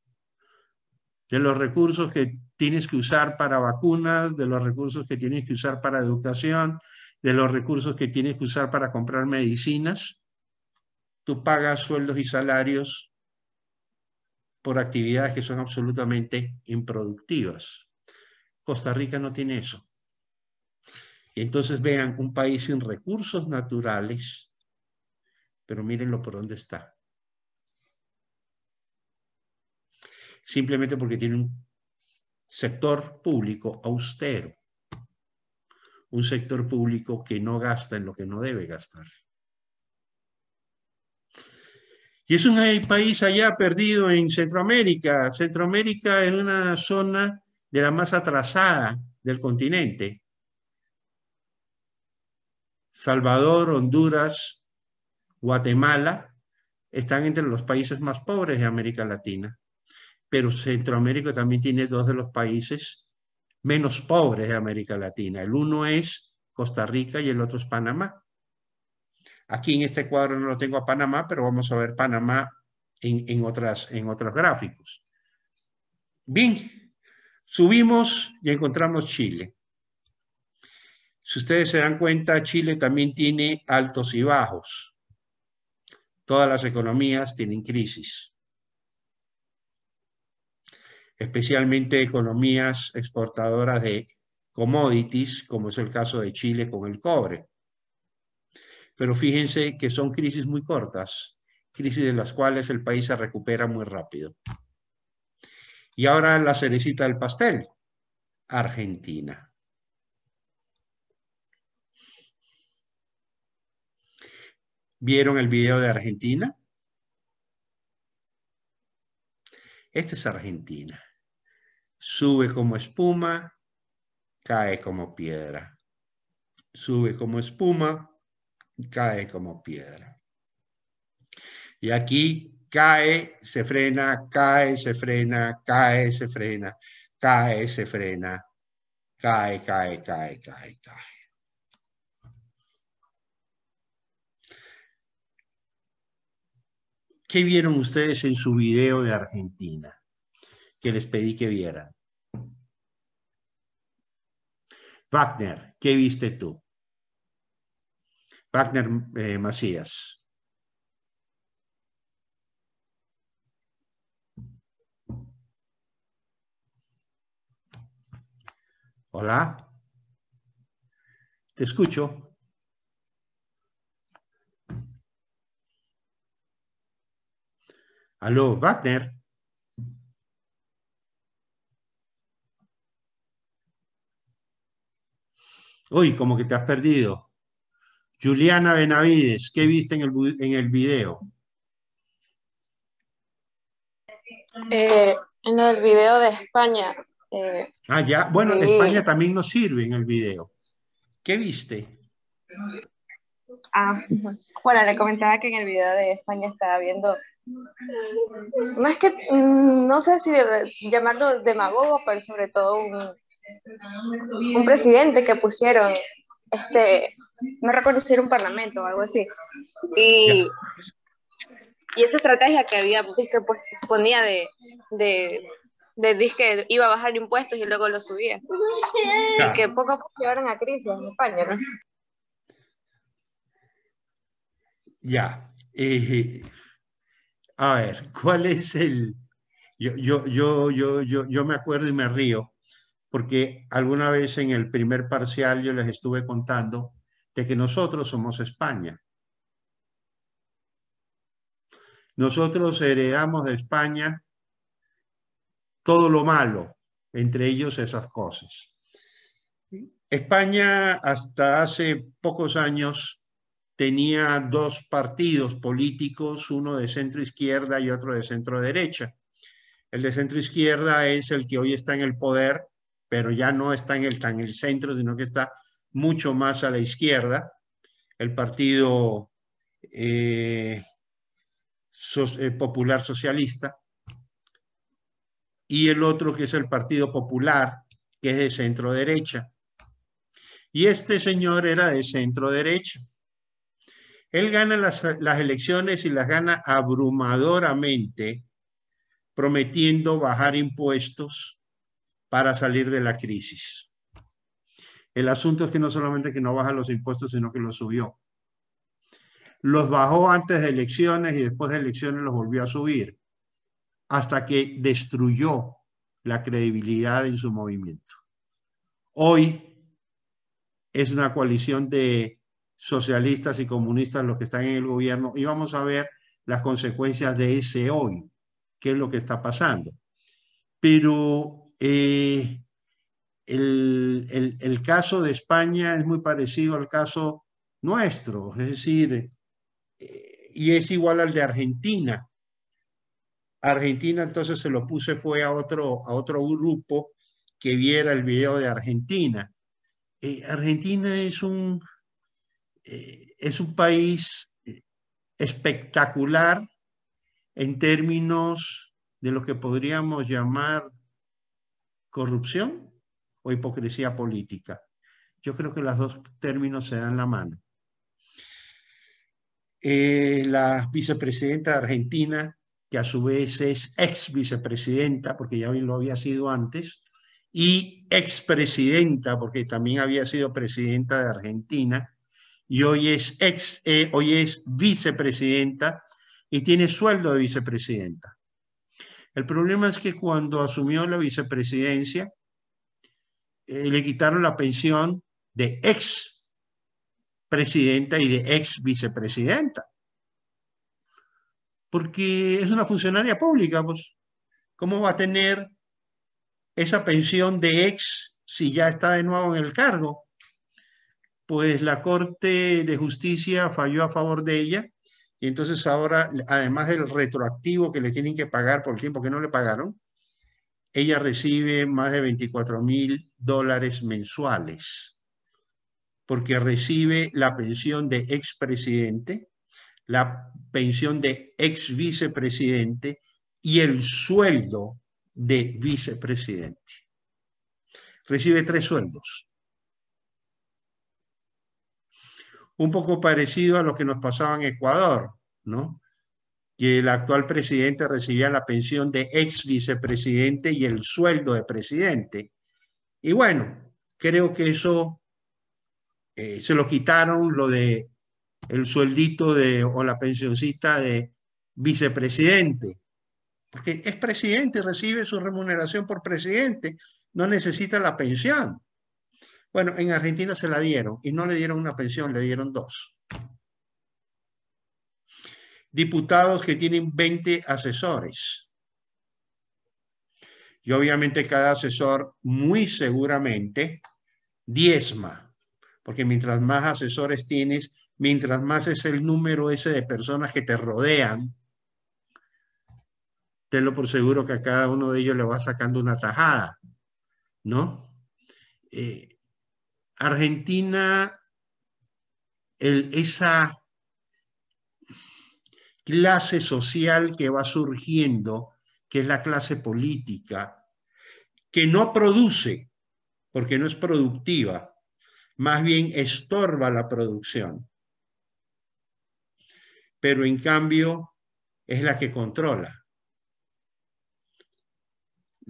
de los recursos que tienes que usar para vacunas, de los recursos que tienes que usar para educación, de los recursos que tienes que usar para comprar medicinas. Tú pagas sueldos y salarios por actividades que son absolutamente improductivas. Costa Rica no tiene eso. Y entonces vean un país sin recursos naturales, pero mírenlo por dónde está. Simplemente porque tiene un sector público austero un sector público que no gasta en lo que no debe gastar. Y es un país allá perdido en Centroamérica. Centroamérica es una zona de la más atrasada del continente. Salvador, Honduras, Guatemala están entre los países más pobres de América Latina. Pero Centroamérica también tiene dos de los países menos pobres de América Latina. El uno es Costa Rica y el otro es Panamá. Aquí en este cuadro no lo tengo a Panamá, pero vamos a ver Panamá en, en otras, en otros gráficos. Bien, subimos y encontramos Chile. Si ustedes se dan cuenta, Chile también tiene altos y bajos. Todas las economías tienen crisis especialmente economías exportadoras de commodities, como es el caso de Chile con el cobre. Pero fíjense que son crisis muy cortas, crisis de las cuales el país se recupera muy rápido. Y ahora la cerecita del pastel, Argentina. ¿Vieron el video de Argentina? Esta es Argentina. Sube como espuma, cae como piedra. Sube como espuma, cae como piedra. Y aquí cae, se frena, cae, se frena, cae, se frena, cae, se frena, cae, cae, cae, cae, cae. ¿Qué vieron ustedes en su video de Argentina? que les pedí que vieran. Wagner, ¿qué viste tú? Wagner eh, Macías. Hola. Te escucho. Aló, Wagner. Uy, como que te has perdido. Juliana Benavides, ¿qué viste en el, en video? Eh, en el video de España. Eh, ah, ya. Bueno, España también nos sirve en el video. ¿Qué viste? Ah, (laughs) bueno, le comentaba que en el video de España estaba viendo, más que, mm, no sé si llamarlo demagogo, pero sobre todo un, un presidente que pusieron, este, no reconocieron un parlamento o algo así, y, y esa estrategia que había, pues, que pues, ponía de, de, de que iba a bajar impuestos y luego lo subía, que poco poco llevaron a crisis en España, ¿no? Ya. a ver, ¿cuál es el... yo, yo, yo, yo, yo me acuerdo y me río porque alguna vez en el primer parcial yo les estuve contando de que nosotros somos España. Nosotros heredamos de España todo lo malo, entre ellos esas cosas. España hasta hace pocos años tenía dos partidos políticos, uno de centro izquierda y otro de centro derecha. El de centro izquierda es el que hoy está en el poder, pero ya no está en el, centro, sino que está mucho más a la izquierda. El Partido eh, eh, Popular Socialista. Y el otro que es el Partido Popular, que es de centro derecha. Y este señor era de centro derecha. Él gana las elecciones y las gana abrumadoramente, prometiendo bajar impuestos, para salir de la crisis. El asunto es que no solamente que no baja los impuestos, sino que los subió. Los bajó antes de elecciones y después de elecciones los volvió a subir, hasta que destruyó la credibilidad en su movimiento. Hoy es una coalición de socialistas y comunistas los que están en el gobierno y vamos a ver las consecuencias de ese hoy, qué es lo que está pasando. Pero eh, el, caso de España es muy parecido al caso nuestro, es decir, eh, y es igual al de Argentina. Argentina entonces se lo puse fue a otro, a otro grupo que viera el video de Argentina. Eh, Argentina es un, es un país espectacular en términos de lo que podríamos llamar corrupción o hipocresía política. Yo creo que los dos términos se dan la mano. Eh, la vicepresidenta de Argentina, que a su vez es ex vicepresidenta, porque ya lo había sido antes, y expresidenta, porque también había sido presidenta de Argentina, y hoy es, ex, eh, hoy es vicepresidenta y tiene sueldo de vicepresidenta. El problema es que cuando asumió la vicepresidencia, eh, le quitaron la pensión de ex presidenta y de ex vicepresidenta. Porque es una funcionaria pública, pues. ¿Cómo va a tener esa pensión de ex si ya está de nuevo en el cargo? Pues la Corte de Justicia falló a favor de ella y entonces ahora, además del retroactivo que le tienen que pagar por el tiempo que no le pagaron, ella recibe más de 24 mil dólares mensuales, porque recibe la pensión de expresidente, la pensión de ex vicepresidente y el sueldo de vicepresidente. Recibe tres sueldos. un poco parecido a lo que nos pasaba en Ecuador, ¿no? que el actual presidente recibía la pensión de ex vicepresidente y el sueldo de presidente. Y bueno, creo que eso eh, se lo quitaron, lo de el sueldito de, o la pensioncita de vicepresidente, porque es presidente, recibe su remuneración por presidente, no necesita la pensión. Bueno, en Argentina se la dieron y no le dieron una pensión, le dieron dos. Diputados que tienen 20 asesores. Y obviamente cada asesor muy seguramente diezma, porque mientras más asesores tienes, mientras más es el número ese de personas que te rodean, tenlo por seguro que a cada uno de ellos le va sacando una tajada, ¿no? Eh, Argentina, esa clase social que va surgiendo, que es la clase política, que no produce, porque no es productiva, más bien estorba la producción. Pero en cambio es la que controla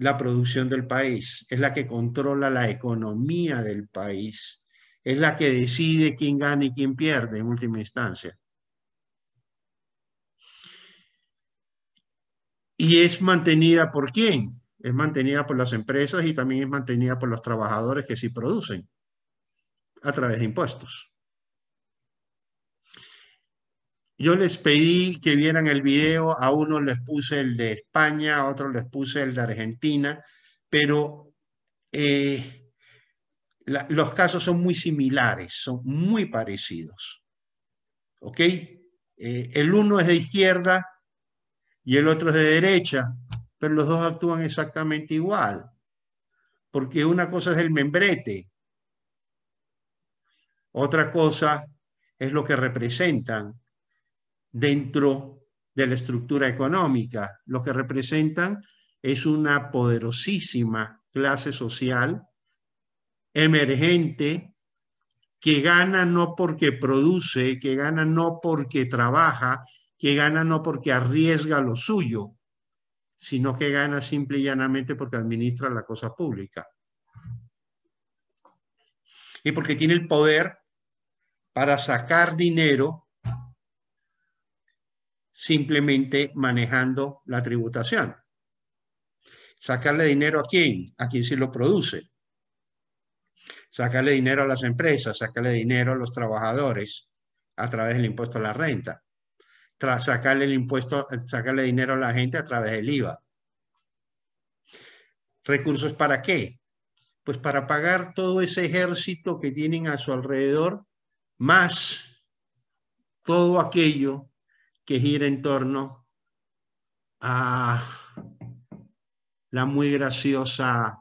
la producción del país, es la que controla la economía del país, es la que decide quién gana y quién pierde en última instancia. Y es mantenida por quién? Es mantenida por las empresas y también es mantenida por los trabajadores que sí producen a través de impuestos. Yo les pedí que vieran el video, a uno les puse el de España, a otro les puse el de Argentina, pero eh, los casos son muy similares, son muy parecidos. ¿Ok? Eh, el uno es de izquierda y el otro es de derecha, pero los dos actúan exactamente igual, porque una cosa es el membrete, otra cosa es lo que representan dentro de la estructura económica. Lo que representan es una poderosísima clase social emergente que gana no porque produce, que gana no porque trabaja, que gana no porque arriesga lo suyo, sino que gana simple y llanamente porque administra la cosa pública. Y porque tiene el poder para sacar dinero simplemente manejando la tributación. Sacarle dinero a quién? A quien se lo produce. Sacarle dinero a las empresas, sacarle dinero a los trabajadores a través del impuesto a la renta. sacarle el impuesto, sacarle dinero a la gente a través del IVA. ¿Recursos para qué? Pues para pagar todo ese ejército que tienen a su alrededor, más todo aquello que gira en torno a la muy graciosa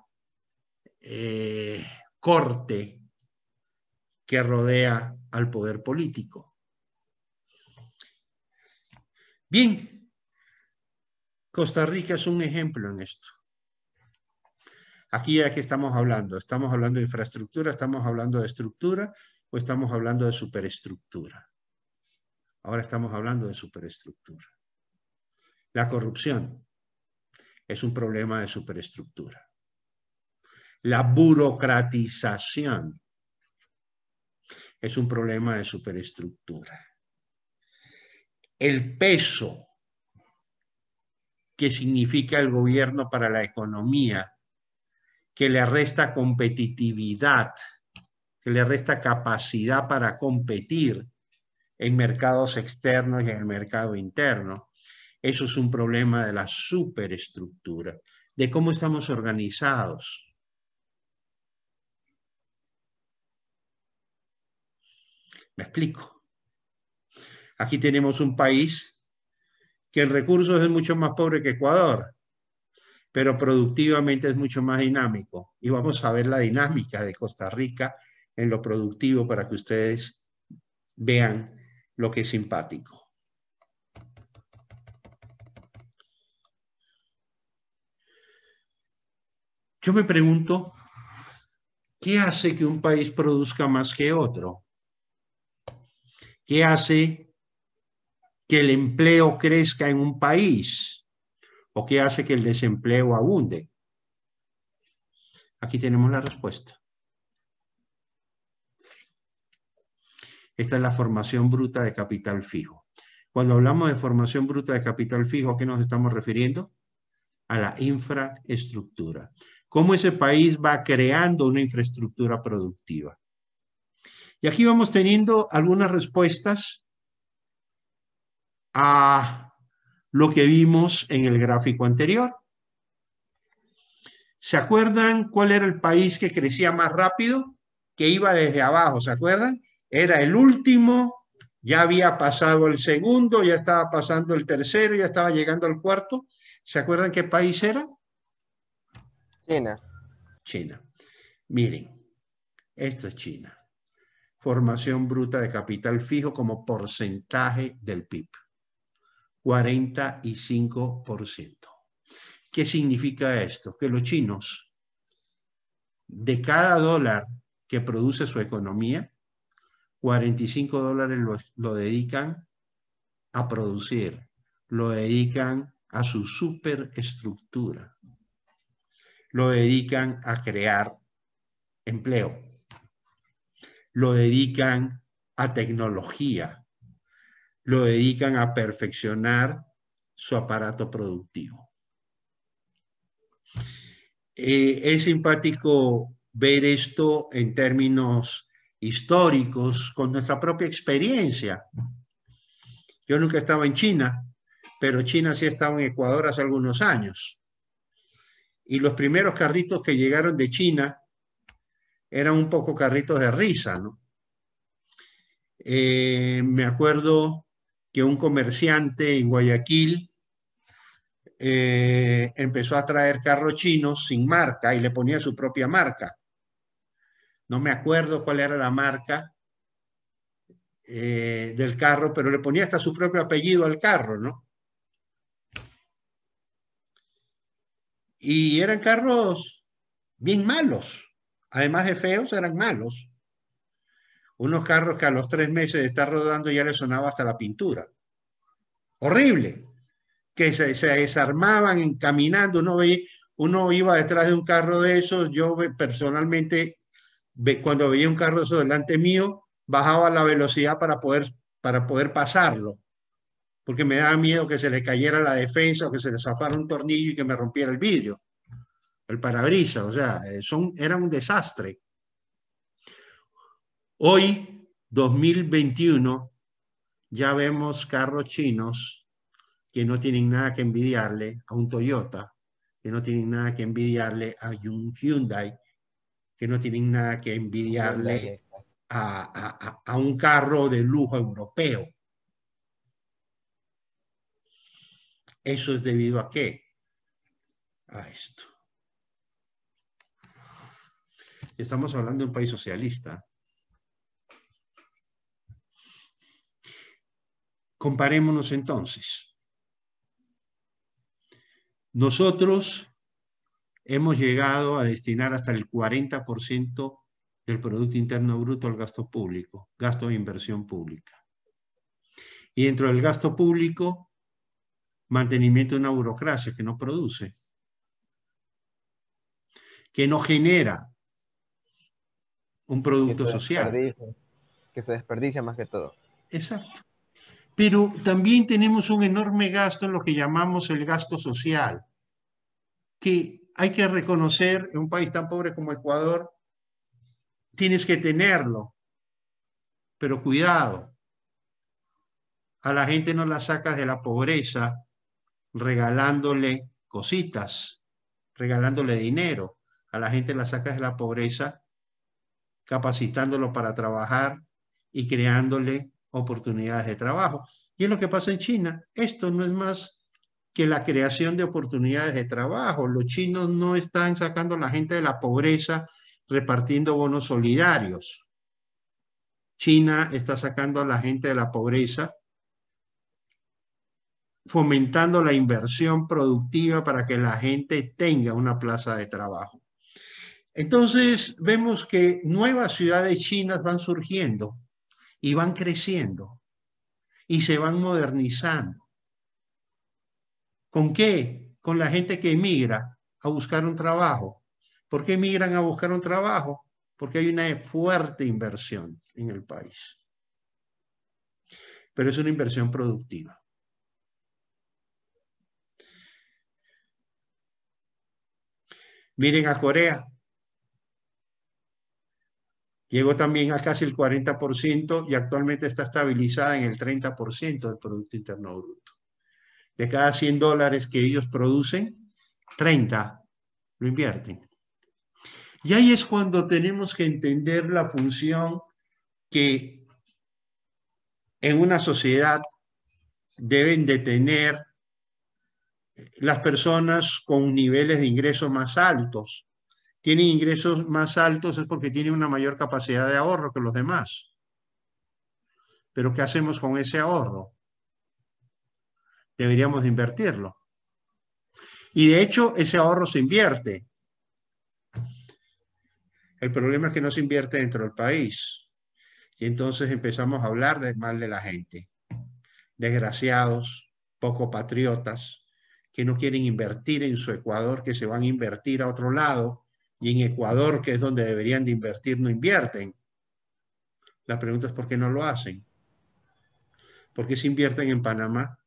eh, corte que rodea al poder político. Bien, Costa Rica es un ejemplo en esto. Aquí ya que estamos hablando, estamos hablando de infraestructura, estamos hablando de estructura o estamos hablando de superestructura. Ahora estamos hablando de superestructura. La corrupción es un problema de superestructura. La burocratización es un problema de superestructura. El peso que significa el gobierno para la economía, que le resta competitividad, que le resta capacidad para competir, en mercados externos y en el mercado interno. Eso es un problema de la superestructura, de cómo estamos organizados. Me explico. Aquí tenemos un país que en recursos es mucho más pobre que Ecuador, pero productivamente es mucho más dinámico. Y vamos a ver la dinámica de Costa Rica en lo productivo para que ustedes vean lo que es simpático. Yo me pregunto, ¿qué hace que un país produzca más que otro? ¿Qué hace que el empleo crezca en un país? ¿O qué hace que el desempleo abunde? Aquí tenemos la respuesta. Esta es la formación bruta de capital fijo. Cuando hablamos de formación bruta de capital fijo, ¿a qué nos estamos refiriendo? A la infraestructura. Cómo ese país va creando una infraestructura productiva. Y aquí vamos teniendo algunas respuestas a lo que vimos en el gráfico anterior. ¿Se acuerdan cuál era el país que crecía más rápido? Que iba desde abajo, ¿se acuerdan? era el último, ya había pasado el segundo, ya estaba pasando el tercero, ya estaba llegando al cuarto. ¿Se acuerdan qué país era? China. China. Miren, esto es China. Formación bruta de capital fijo como porcentaje del PIB. 45%. ¿Qué significa esto? Que los chinos, de cada dólar que produce su economía, 45 dólares lo, dedican a producir, lo dedican a su superestructura, lo dedican a crear empleo, lo dedican a tecnología, lo dedican a perfeccionar su aparato productivo. Eh, es simpático ver esto en términos históricos, con nuestra propia experiencia. Yo nunca estaba en China, pero China sí estaba en Ecuador hace algunos años. Y los primeros carritos que llegaron de China eran un poco carritos de risa, ¿no? Eh, me acuerdo que un comerciante en Guayaquil eh, empezó a traer carros chinos sin marca y le ponía su propia marca no me acuerdo cuál era la marca eh, del carro, pero le ponía hasta su propio apellido al carro, ¿no? Y eran carros bien malos, además de feos, eran malos. Unos carros que a los tres meses de estar rodando ya le sonaba hasta la pintura. Horrible. Que se, desarmaban caminando. uno, uno iba detrás de un carro de esos, yo personalmente cuando veía un carro delante mío, bajaba la velocidad para poder, para poder pasarlo, porque me daba miedo que se le cayera la defensa o que se le zafara un tornillo y que me rompiera el vidrio, el parabrisas, o sea, eh, era un desastre. Hoy, 2021, ya vemos carros chinos que no tienen nada que envidiarle a un Toyota, que no tienen nada que envidiarle a un Hyundai, que no tienen nada que envidiarle a, a un carro de lujo europeo. Eso es debido a qué? A esto. Estamos hablando de un país socialista. Comparémonos entonces. Nosotros hemos llegado a destinar hasta el 40% del Producto Interno Bruto al gasto público, gasto de inversión pública. Y dentro del gasto público, mantenimiento de una burocracia que no produce, que no genera un producto social. Que se desperdicia más que todo. Exacto. Pero también tenemos un enorme gasto en lo que llamamos el gasto social, que hay que reconocer en un país tan pobre como Ecuador, tienes que tenerlo, pero cuidado. A la gente no la sacas de la pobreza regalándole cositas, regalándole dinero. A la gente la sacas de la pobreza capacitándolo para trabajar y creándole oportunidades de trabajo. Y es lo que pasa en China. Esto no es más que la creación de oportunidades de trabajo. Los chinos no están sacando a la gente de la pobreza repartiendo bonos solidarios. China está sacando a la gente de la pobreza fomentando la inversión productiva para que la gente tenga una plaza de trabajo. Entonces, vemos que nuevas ciudades chinas van surgiendo y van creciendo y se van modernizando ¿Con qué? Con la gente que emigra a buscar un trabajo. ¿Por qué emigran a buscar un trabajo? Porque hay una fuerte inversión en el país. Pero es una inversión productiva. Miren a Corea. Llegó también a casi el 40% y actualmente está estabilizada en el 30% del Producto Interno Bruto de cada 100 dólares que ellos producen, 30 lo invierten. Y ahí es cuando tenemos que entender la función que en una sociedad deben de tener las personas con niveles de ingresos más altos. Tienen ingresos más altos es porque tienen una mayor capacidad de ahorro que los demás. Pero ¿qué hacemos con ese ahorro? deberíamos de invertirlo. Y de hecho, ese ahorro se invierte. El problema es que no se invierte dentro del país. Y entonces empezamos a hablar del mal de la gente. Desgraciados, poco patriotas, que no quieren invertir en su Ecuador, que se van a invertir a otro lado. Y en Ecuador, que es donde deberían de invertir, no invierten. La pregunta es por qué no lo hacen. ¿Por qué se invierten en Panamá?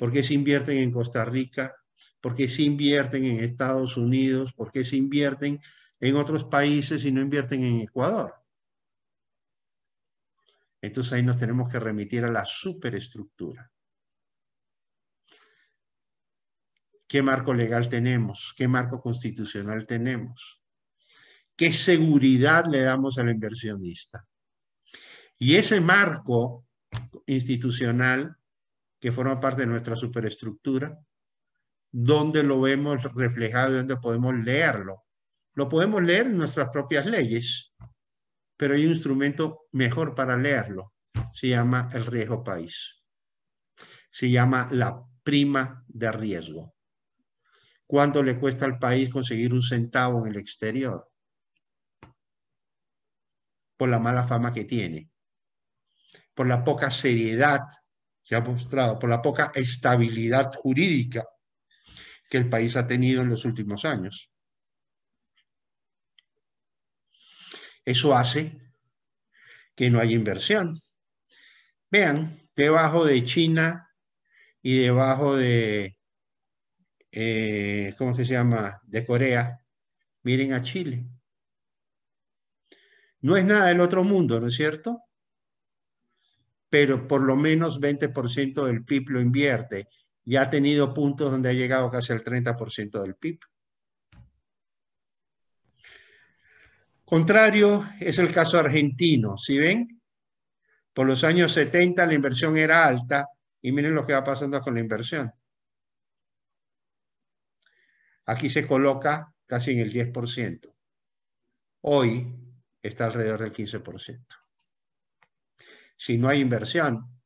¿Por qué se invierten en Costa Rica? ¿Por qué se invierten en Estados Unidos? ¿Por qué se invierten en otros países y no invierten en Ecuador? Entonces ahí nos tenemos que remitir a la superestructura. ¿Qué marco legal tenemos? ¿Qué marco constitucional tenemos? ¿Qué seguridad le damos al inversionista? Y ese marco institucional que forma parte de nuestra superestructura, donde lo vemos reflejado y donde podemos leerlo. Lo podemos leer en nuestras propias leyes, pero hay un instrumento mejor para leerlo. Se llama el riesgo país. Se llama la prima de riesgo. ¿Cuánto le cuesta al país conseguir un centavo en el exterior? Por la mala fama que tiene, por la poca seriedad se ha mostrado por la poca estabilidad jurídica que el país ha tenido en los últimos años. Eso hace que no haya inversión. Vean, debajo de China y debajo de, eh, ¿cómo se llama?, de Corea, miren a Chile. No es nada del otro mundo, ¿no es cierto? pero por lo menos 20% del PIB lo invierte y ha tenido puntos donde ha llegado casi al 30% del PIB. Contrario es el caso argentino, Si ven? Por los años 70 la inversión era alta y miren lo que va pasando con la inversión. Aquí se coloca casi en el 10%. Hoy está alrededor del 15% si no hay inversión,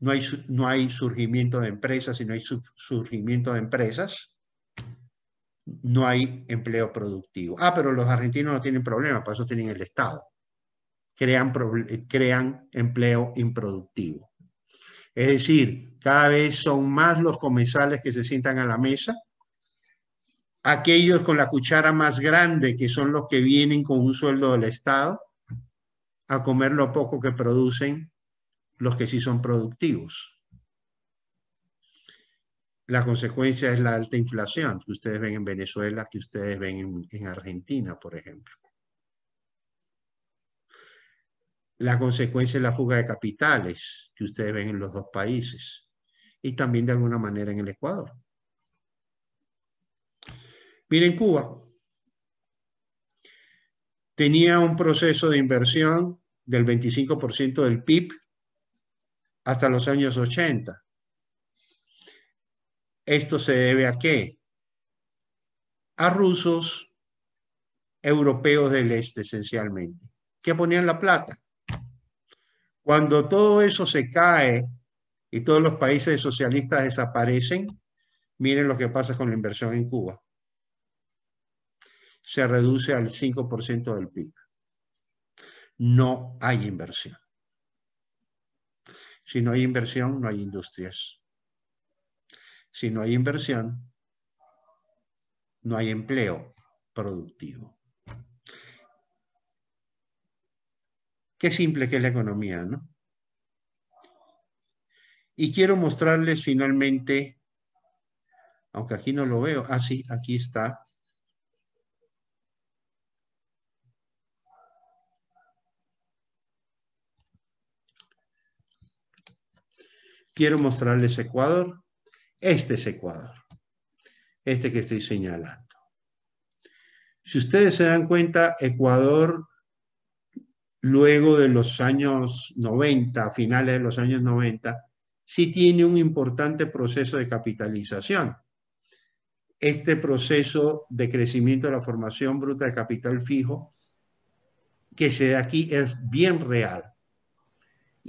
no hay, no hay surgimiento de empresas, si no hay surgimiento de empresas, no hay empleo productivo. Ah, pero los argentinos no tienen problema, para eso tienen el Estado. crean empleo improductivo. Es decir, cada vez son más los comensales que se sientan a la mesa, aquellos con la cuchara más grande, que son los que vienen con un sueldo del Estado, a comer lo poco que producen los que sí son productivos. La consecuencia es la alta inflación que ustedes ven en Venezuela, que ustedes ven en, Argentina, por ejemplo. La consecuencia es la fuga de capitales que ustedes ven en los dos países y también de alguna manera en el Ecuador. Miren Cuba, tenía un proceso de inversión del 25% del PIB hasta los años 80. ¿Esto se debe a qué? A rusos, europeos del este esencialmente, que ponían la plata. Cuando todo eso se cae y todos los países socialistas desaparecen, miren lo que pasa con la inversión en Cuba se reduce al 5% del PIB. No hay inversión. Si no hay inversión, no hay industrias. Si no hay inversión, no hay empleo productivo. Qué simple que es la economía, ¿no? Y quiero mostrarles finalmente, aunque aquí no lo veo, ah sí, aquí está quiero mostrarles Ecuador. Este es Ecuador, este que estoy señalando. Si ustedes se dan cuenta, Ecuador, luego de los años 90, finales de los años 90, sí tiene un importante proceso de capitalización. Este proceso de crecimiento de la formación bruta de capital fijo que se da aquí es bien real.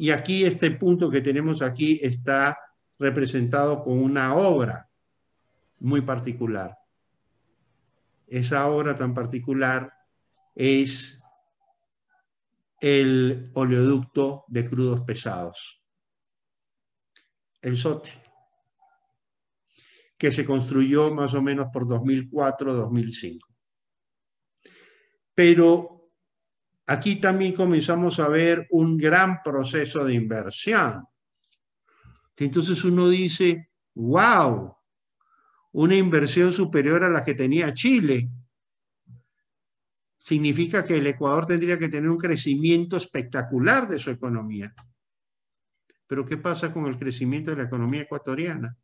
Y aquí este punto que tenemos aquí está representado con una obra muy particular. Esa obra tan particular es el oleoducto de crudos pesados, el SOTE, que se construyó más o menos por 2004-2005. Pero Aquí también comenzamos a ver un gran proceso de inversión. Entonces uno dice, wow, una inversión superior a la que tenía Chile. Significa que el Ecuador tendría que tener un crecimiento espectacular de su economía. Pero ¿qué pasa con el crecimiento de la economía ecuatoriana?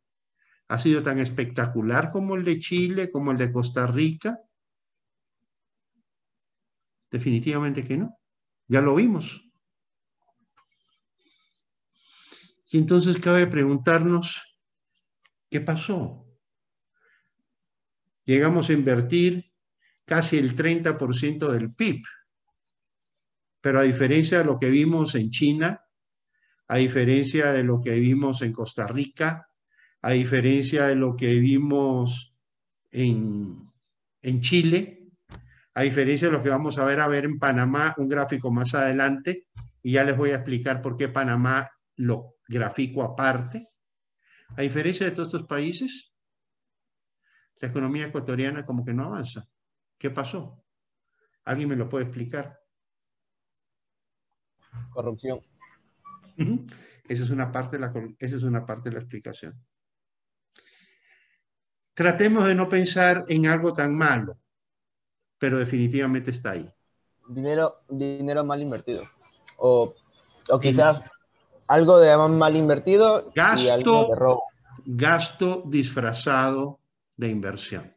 ¿Ha sido tan espectacular como el de Chile, como el de Costa Rica? Definitivamente que no. Ya lo vimos. Y entonces cabe preguntarnos, ¿qué pasó? Llegamos a invertir casi el 30% del PIB. Pero a diferencia de lo que vimos en China, a diferencia de lo que vimos en Costa Rica, a diferencia de lo que vimos en, en Chile, a diferencia de lo que vamos a ver a ver en Panamá, un gráfico más adelante, y ya les voy a explicar por qué Panamá lo grafico aparte. A diferencia de todos estos países, la economía ecuatoriana como que no avanza. ¿Qué pasó? ¿Alguien me lo puede explicar? Corrupción. Esa es una parte esa es una parte de la explicación. Tratemos de no pensar en algo tan malo pero definitivamente está ahí. Dinero, dinero mal invertido. O, quizás algo de mal invertido. Gasto, gasto disfrazado de inversión.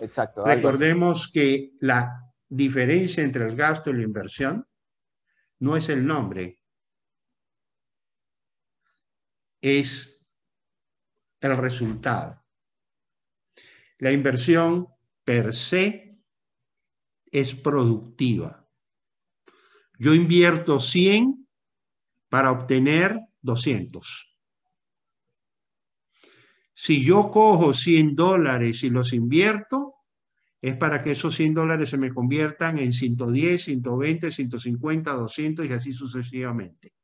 Exacto. Recordemos que la diferencia entre el gasto y la inversión no es el nombre, es el resultado. La inversión per se es productiva. Yo invierto 100 para obtener 200. Si yo cojo 100 dólares y los invierto, es para que esos 100 dólares se me conviertan en 110, 120, 150, 200 y así sucesivamente.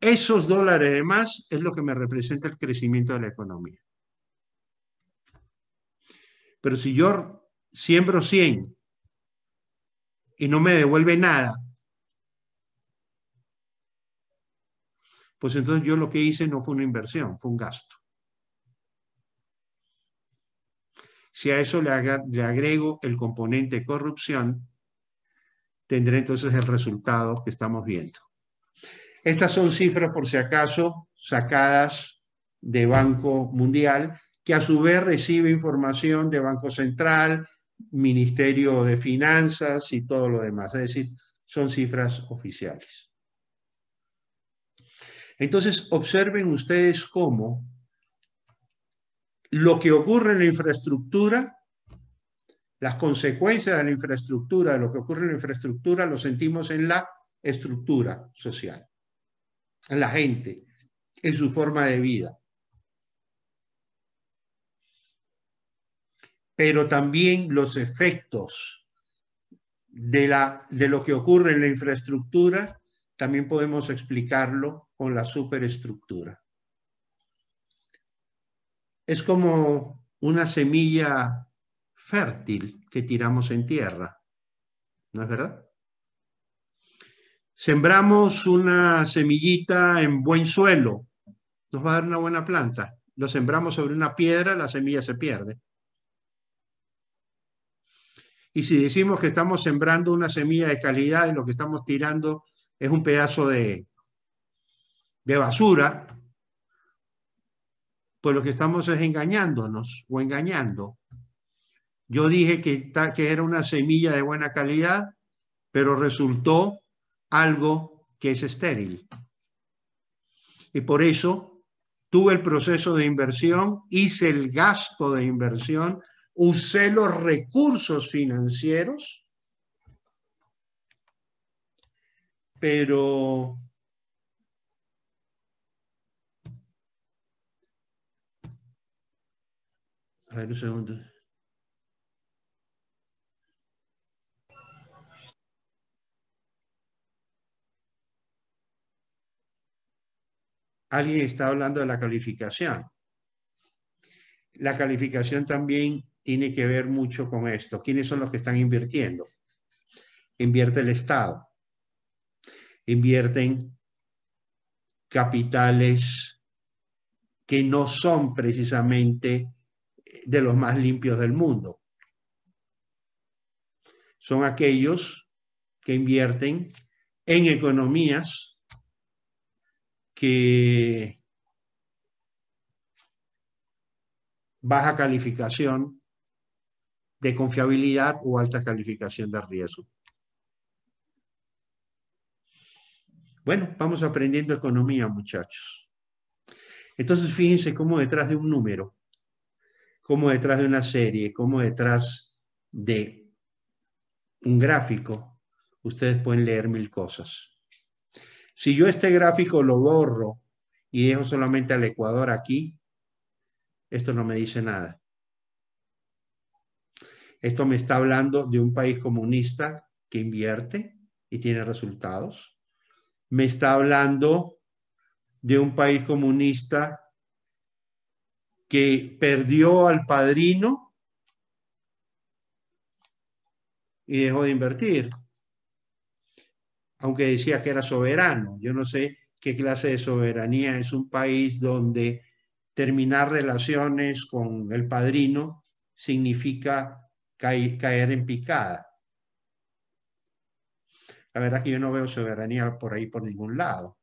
Esos dólares de más es lo que me representa el crecimiento de la economía. Pero si yo siembro 100 y no me devuelve nada, pues entonces yo lo que hice no fue una inversión, fue un gasto. Si a eso le, agrego el componente corrupción, tendré entonces el resultado que estamos viendo. Estas son cifras, por si acaso, sacadas de Banco Mundial, que a su vez recibe información de Banco Central, Ministerio de Finanzas y todo lo demás. Es decir, son cifras oficiales. Entonces, observen ustedes cómo lo que ocurre en la infraestructura, las consecuencias de la infraestructura, de lo que ocurre en la infraestructura, lo sentimos en la estructura social, en la gente, en su forma de vida. pero también los efectos de, la, de lo que ocurre en la infraestructura, también podemos explicarlo con la superestructura. Es como una semilla fértil que tiramos en tierra, ¿no es verdad? Sembramos una semillita en buen suelo, nos va a dar una buena planta. Lo sembramos sobre una piedra, la semilla se pierde. Y si decimos que estamos sembrando una semilla de calidad y lo que estamos tirando es un pedazo de, basura, pues lo que estamos es engañándonos o engañando. Yo dije que, que era una semilla de buena calidad, pero resultó algo que es estéril. Y por eso tuve el proceso de inversión, hice el gasto de inversión, usé los recursos financieros, pero A un segundo. Alguien está hablando de la calificación. La calificación también tiene que ver mucho con esto. ¿Quiénes son los que están invirtiendo? Invierte el Estado. Invierten capitales que no son precisamente de los más limpios del mundo. Son aquellos que invierten en economías que baja calificación de confiabilidad o alta calificación de riesgo. Bueno, vamos aprendiendo economía, muchachos. Entonces, fíjense cómo detrás de un número, como detrás de una serie, como detrás de un gráfico, ustedes pueden leer mil cosas. Si yo este gráfico lo borro y dejo solamente al Ecuador aquí, esto no me dice nada. Esto me está hablando de un país comunista que invierte y tiene resultados. Me está hablando de un país comunista que perdió al padrino y dejó de invertir. Aunque decía que era soberano. Yo no sé qué clase de soberanía es un país donde terminar relaciones con el padrino significa caer en picada. La verdad que yo no veo soberanía por ahí, por ningún lado.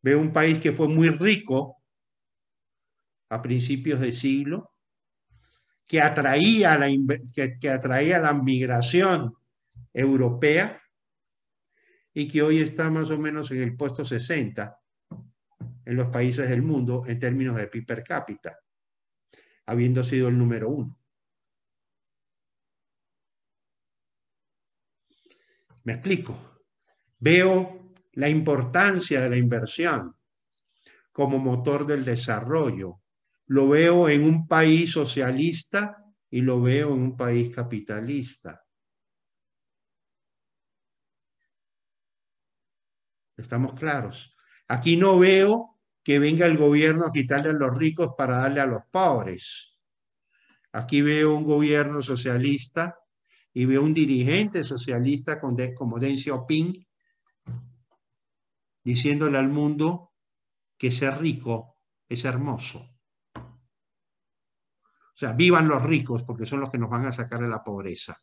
Veo un país que fue muy rico a principios del siglo, que atraía la, que, que atraía la migración europea y que hoy está más o menos en el puesto 60 en los países del mundo en términos de PIB per cápita, habiendo sido el número uno. Me explico. Veo la importancia de la inversión como motor del desarrollo. Lo veo en un país socialista y lo veo en un país capitalista. Estamos claros. Aquí no veo que venga el gobierno a quitarle a los ricos para darle a los pobres. Aquí veo un gobierno socialista y veo un dirigente socialista como Deng Xiaoping diciéndole al mundo que ser rico es hermoso. O sea, vivan los ricos porque son los que nos van a sacar de la pobreza.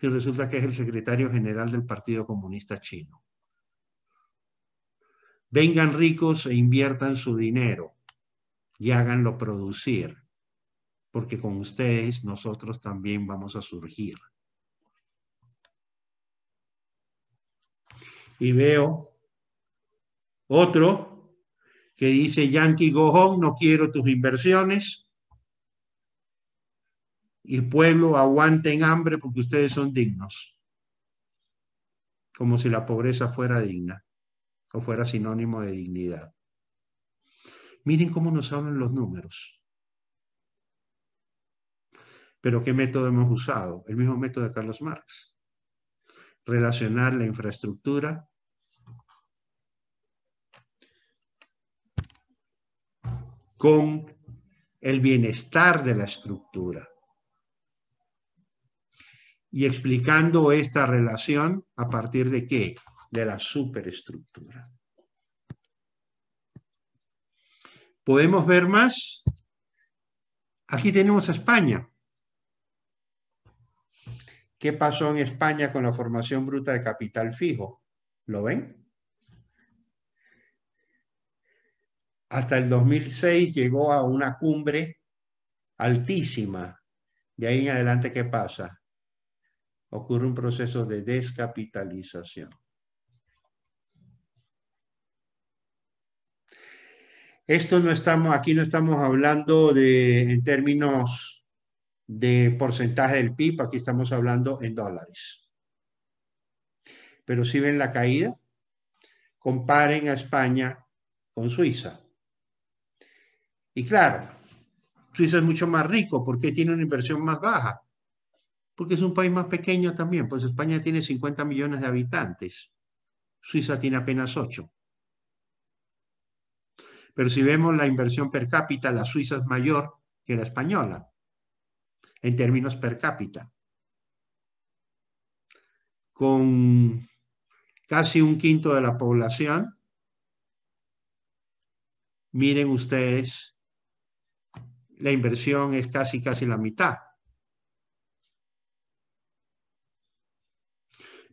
Y resulta que es el secretario general del Partido Comunista Chino. Vengan ricos e inviertan su dinero y háganlo producir porque con ustedes nosotros también vamos a surgir. Y veo otro que dice, Yankee Gojón, no quiero tus inversiones. Y pueblo, en hambre porque ustedes son dignos. Como si la pobreza fuera digna o fuera sinónimo de dignidad. Miren cómo nos hablan los números. Pero ¿qué método hemos usado? El mismo método de Carlos Marx. Relacionar la infraestructura con el bienestar de la estructura. Y explicando esta relación a partir de qué? De la superestructura. ¿Podemos ver más? Aquí tenemos a España qué pasó en España con la formación bruta de capital fijo. ¿Lo ven? Hasta el 2006 llegó a una cumbre altísima. De ahí en adelante, ¿qué pasa? Ocurre un proceso de descapitalización. Esto no estamos, aquí no estamos hablando de, en términos de porcentaje del PIB, aquí estamos hablando en dólares. Pero si ven la caída, comparen a España con Suiza. Y claro, Suiza es mucho más rico porque tiene una inversión más baja, porque es un país más pequeño también, pues España tiene 50 millones de habitantes, Suiza tiene apenas 8. Pero si vemos la inversión per cápita, la suiza es mayor que la española en términos per cápita, con casi un quinto de la población. Miren ustedes, la inversión es casi, casi la mitad.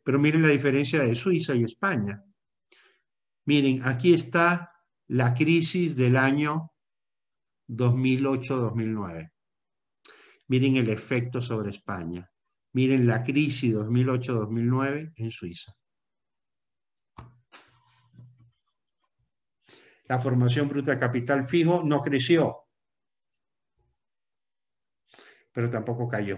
Pero miren la diferencia de Suiza y España. Miren, aquí está la crisis del año 2008-2009. Miren el efecto sobre España. Miren la crisis 2008-2009 en Suiza. La formación bruta de capital fijo no creció, pero tampoco cayó.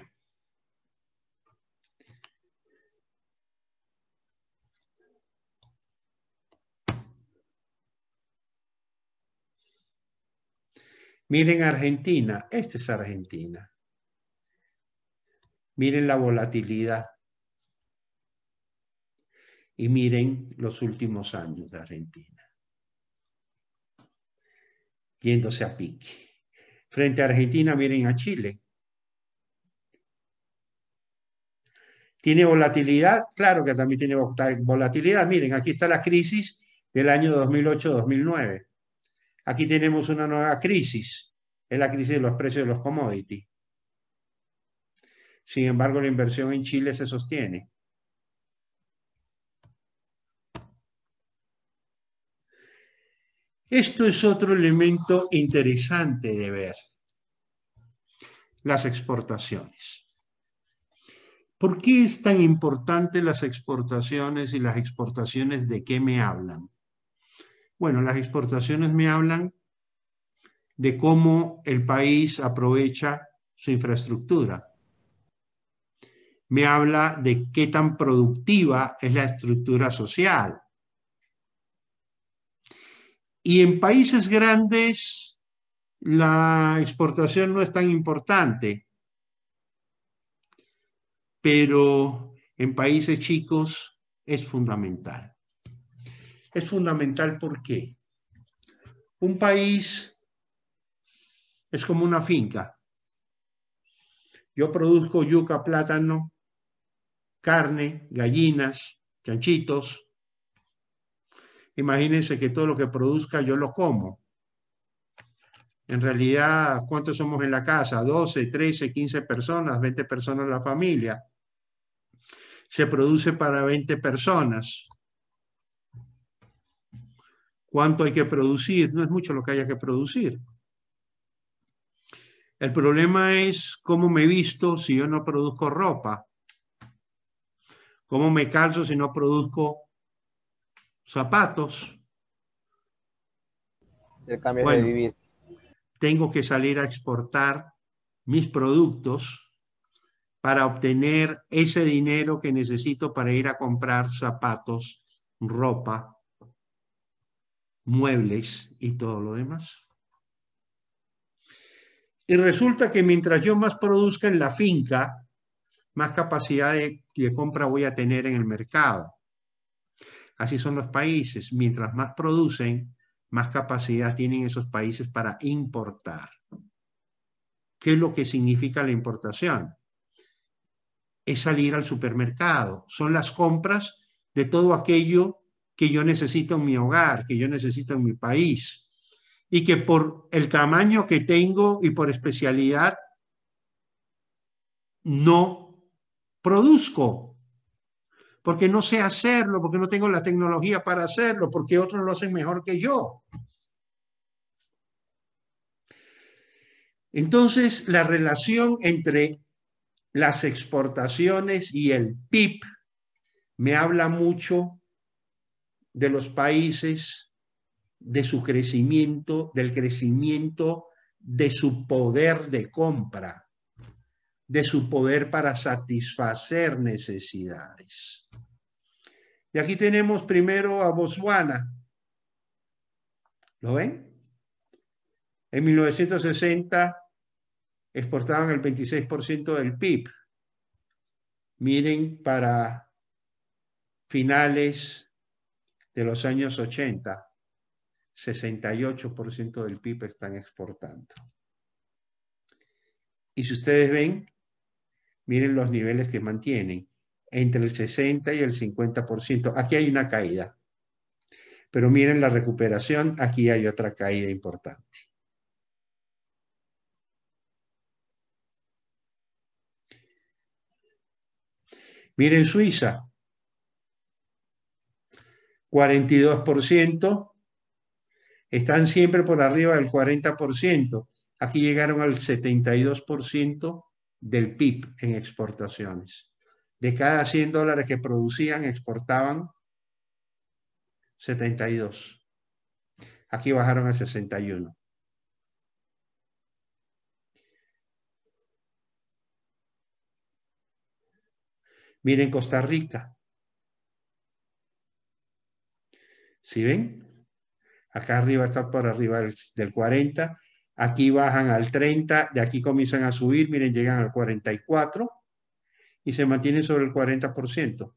Miren Argentina, esta es Argentina. Miren la volatilidad. Y miren los últimos años de Argentina. Yéndose a pique. Frente a Argentina, miren a Chile. ¿Tiene volatilidad? Claro que también tiene volatilidad. Miren, aquí está la crisis del año 2008-2009. Aquí tenemos una nueva crisis. Es la crisis de los precios de los commodities. Sin embargo, la inversión en Chile se sostiene. Esto es otro elemento interesante de ver, las exportaciones. ¿Por qué es tan importante las exportaciones y las exportaciones de qué me hablan? Bueno, las exportaciones me hablan de cómo el país aprovecha su infraestructura, me habla de qué tan productiva es la estructura social. Y en países grandes la exportación no es tan importante, pero en países chicos es fundamental. Es fundamental porque un país es como una finca. Yo produzco yuca, plátano, carne, gallinas, chanchitos. Imagínense que todo lo que produzca yo lo como. En realidad, ¿cuántos somos en la casa? 12, 13, 15 personas, 20 personas en la familia. Se produce para 20 personas. ¿Cuánto hay que producir? No es mucho lo que haya que producir. El problema es cómo me visto si yo no produzco ropa. ¿Cómo me calzo si no produzco zapatos? Tengo que salir a exportar mis productos para obtener ese dinero que necesito para ir a comprar zapatos, ropa, muebles y todo lo demás. Y resulta que mientras yo más produzca en la finca, más capacidad de, compra voy a tener en el mercado. Así son los países. Mientras más producen, más capacidad tienen esos países para importar. ¿Qué es lo que significa la importación? Es salir al supermercado. Son las compras de todo aquello que yo necesito en mi hogar, que yo necesito en mi país. Y que por el tamaño que tengo y por especialidad, no produzco, porque no sé hacerlo, porque no tengo la tecnología para hacerlo, porque otros lo hacen mejor que yo. Entonces, la relación entre las exportaciones y el PIB me habla mucho de los países, de su crecimiento, del crecimiento de su poder de compra de su poder para satisfacer necesidades. Y aquí tenemos primero a Botswana. ¿Lo ven? En 1960 exportaban el 26% del PIB. Miren para finales de los años 80, 68% del PIB están exportando. Y si ustedes ven, miren los niveles que mantienen, entre el 60 y el 50%. Aquí hay una caída, pero miren la recuperación, aquí hay otra caída importante. Miren Suiza, 42%, están siempre por arriba del 40%, aquí llegaron al 72%, del PIB en exportaciones. De cada 100 dólares que producían, exportaban 72. Aquí bajaron a 61. Miren Costa Rica. ¿Sí ven? Acá arriba está por arriba del, 40 aquí bajan al 30, de aquí comienzan a subir, miren, llegan al 44 y se mantienen sobre el 40%.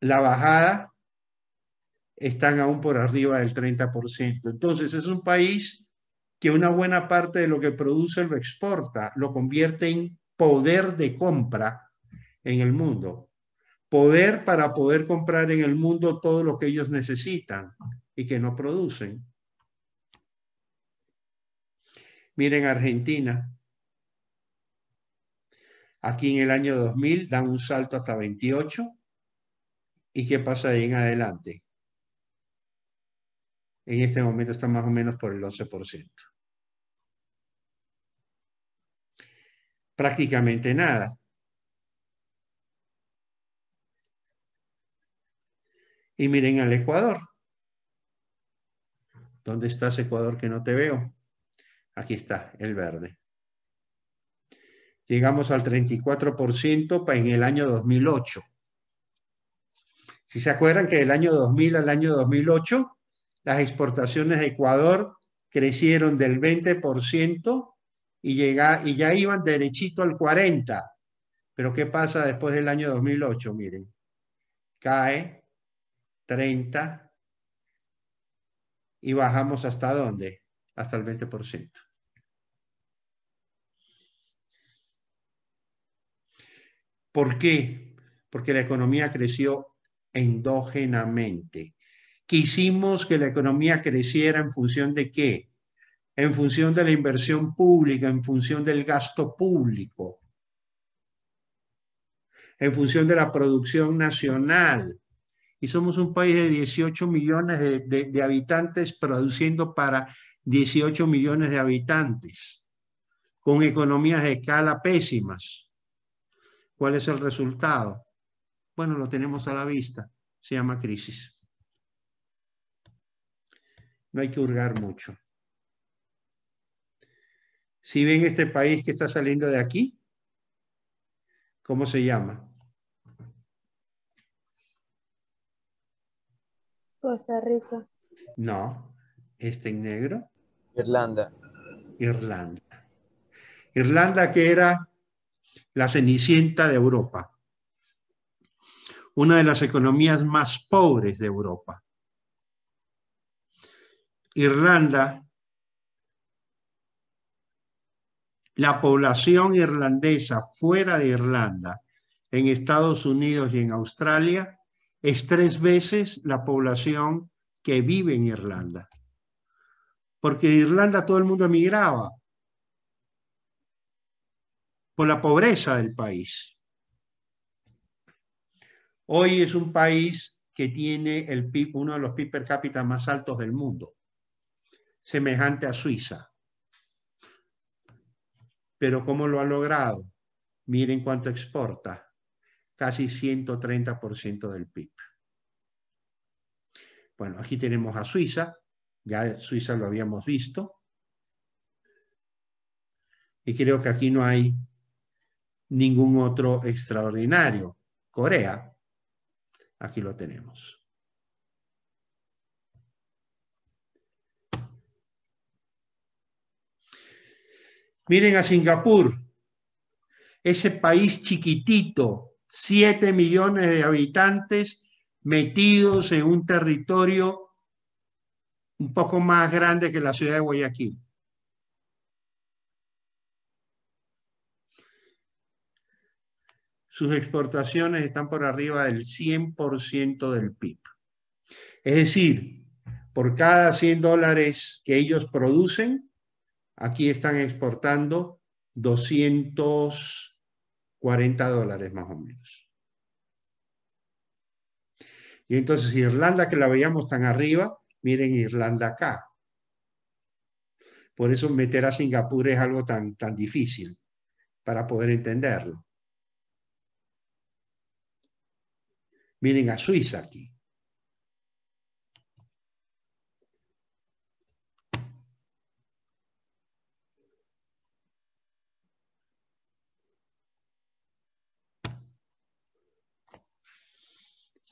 La bajada están aún por arriba del 30%. Entonces es un país que una buena parte de lo que produce lo exporta, lo convierte en poder de compra en el mundo. Poder para poder comprar en el mundo todo lo que ellos necesitan y que no producen. Miren Argentina. Aquí en el año 2000 dan un salto hasta 28. ¿Y qué pasa ahí en adelante? En este momento está más o menos por el 11%. Prácticamente nada. Y miren al Ecuador. ¿Dónde estás, Ecuador, que no te veo? Aquí está, el verde. Llegamos al 34% en el año 2008. Si se acuerdan que del año 2000 al año 2008, las exportaciones de Ecuador crecieron del 20% y, llega, y ya iban derechito al 40%. Pero ¿qué pasa después del año 2008? Miren, cae 30 y bajamos hasta dónde? hasta el 20%. ¿Por qué? Porque la economía creció endógenamente. Quisimos que la economía creciera en función de qué? En función de la inversión pública, en función del gasto público, en función de la producción nacional. Y somos un país de 18 millones de, de habitantes produciendo para 18 millones de habitantes, con economías de escala pésimas. ¿Cuál es el resultado? Bueno, lo tenemos a la vista, se llama crisis. No hay que hurgar mucho. Si ven este país que está saliendo de aquí, ¿cómo se llama? Costa Rica. No, este en negro Irlanda. Irlanda. Irlanda que era la cenicienta de Europa, una de las economías más pobres de Europa. Irlanda, la población irlandesa fuera de Irlanda, en Estados Unidos y en Australia, es tres veces la población que vive en Irlanda porque Irlanda todo el mundo emigraba por la pobreza del país. Hoy es un país que tiene el PIB, uno de los PIB per cápita más altos del mundo, semejante a Suiza. Pero ¿cómo lo ha logrado? Miren cuánto exporta, casi 130% del PIB. Bueno, aquí tenemos a Suiza, ya Suiza lo habíamos visto. Y creo que aquí no hay ningún otro extraordinario. Corea, aquí lo tenemos. Miren a Singapur, ese país chiquitito, 7 millones de habitantes metidos en un territorio un poco más grande que la ciudad de Guayaquil. Sus exportaciones están por arriba del 100% del PIB. Es decir, por cada 100 dólares que ellos producen, aquí están exportando 240 dólares más o menos. Y entonces Irlanda, que la veíamos tan arriba, miren Irlanda acá. Por eso meter a Singapur es algo tan, tan difícil para poder entenderlo. Miren a Suiza aquí.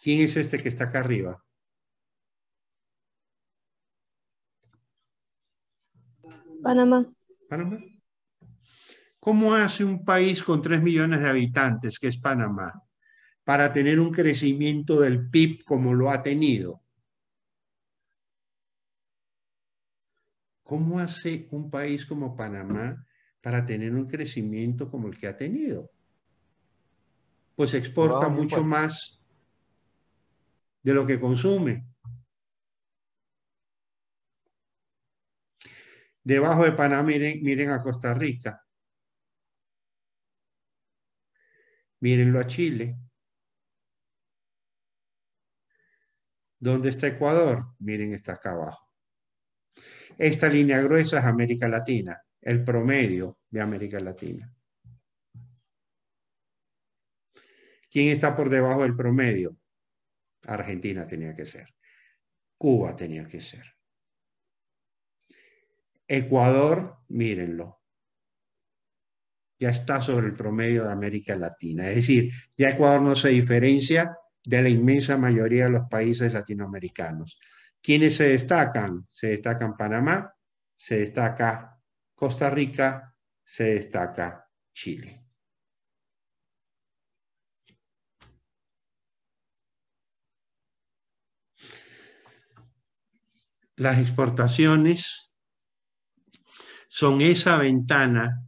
¿Quién es este que está acá arriba? Panamá. ¿Cómo hace un país con 3 millones de habitantes, que es Panamá, para tener un crecimiento del PIB como lo ha tenido? ¿Cómo hace un país como Panamá para tener un crecimiento como el que ha tenido? Pues exporta mucho más de lo que consume. debajo de Panamá, miren, a Costa Rica. Mírenlo a Chile. ¿Dónde está Ecuador? Miren, está acá abajo. Esta línea gruesa es América Latina, el promedio de América Latina. ¿Quién está por debajo del promedio? Argentina tenía que ser. Cuba tenía que ser. Ecuador, mírenlo, ya está sobre el promedio de América Latina. Es decir, ya Ecuador no se diferencia de la inmensa mayoría de los países latinoamericanos. ¿Quiénes se destacan? Se destacan Panamá, se destaca Costa Rica, se destaca Chile. Las exportaciones son esa ventana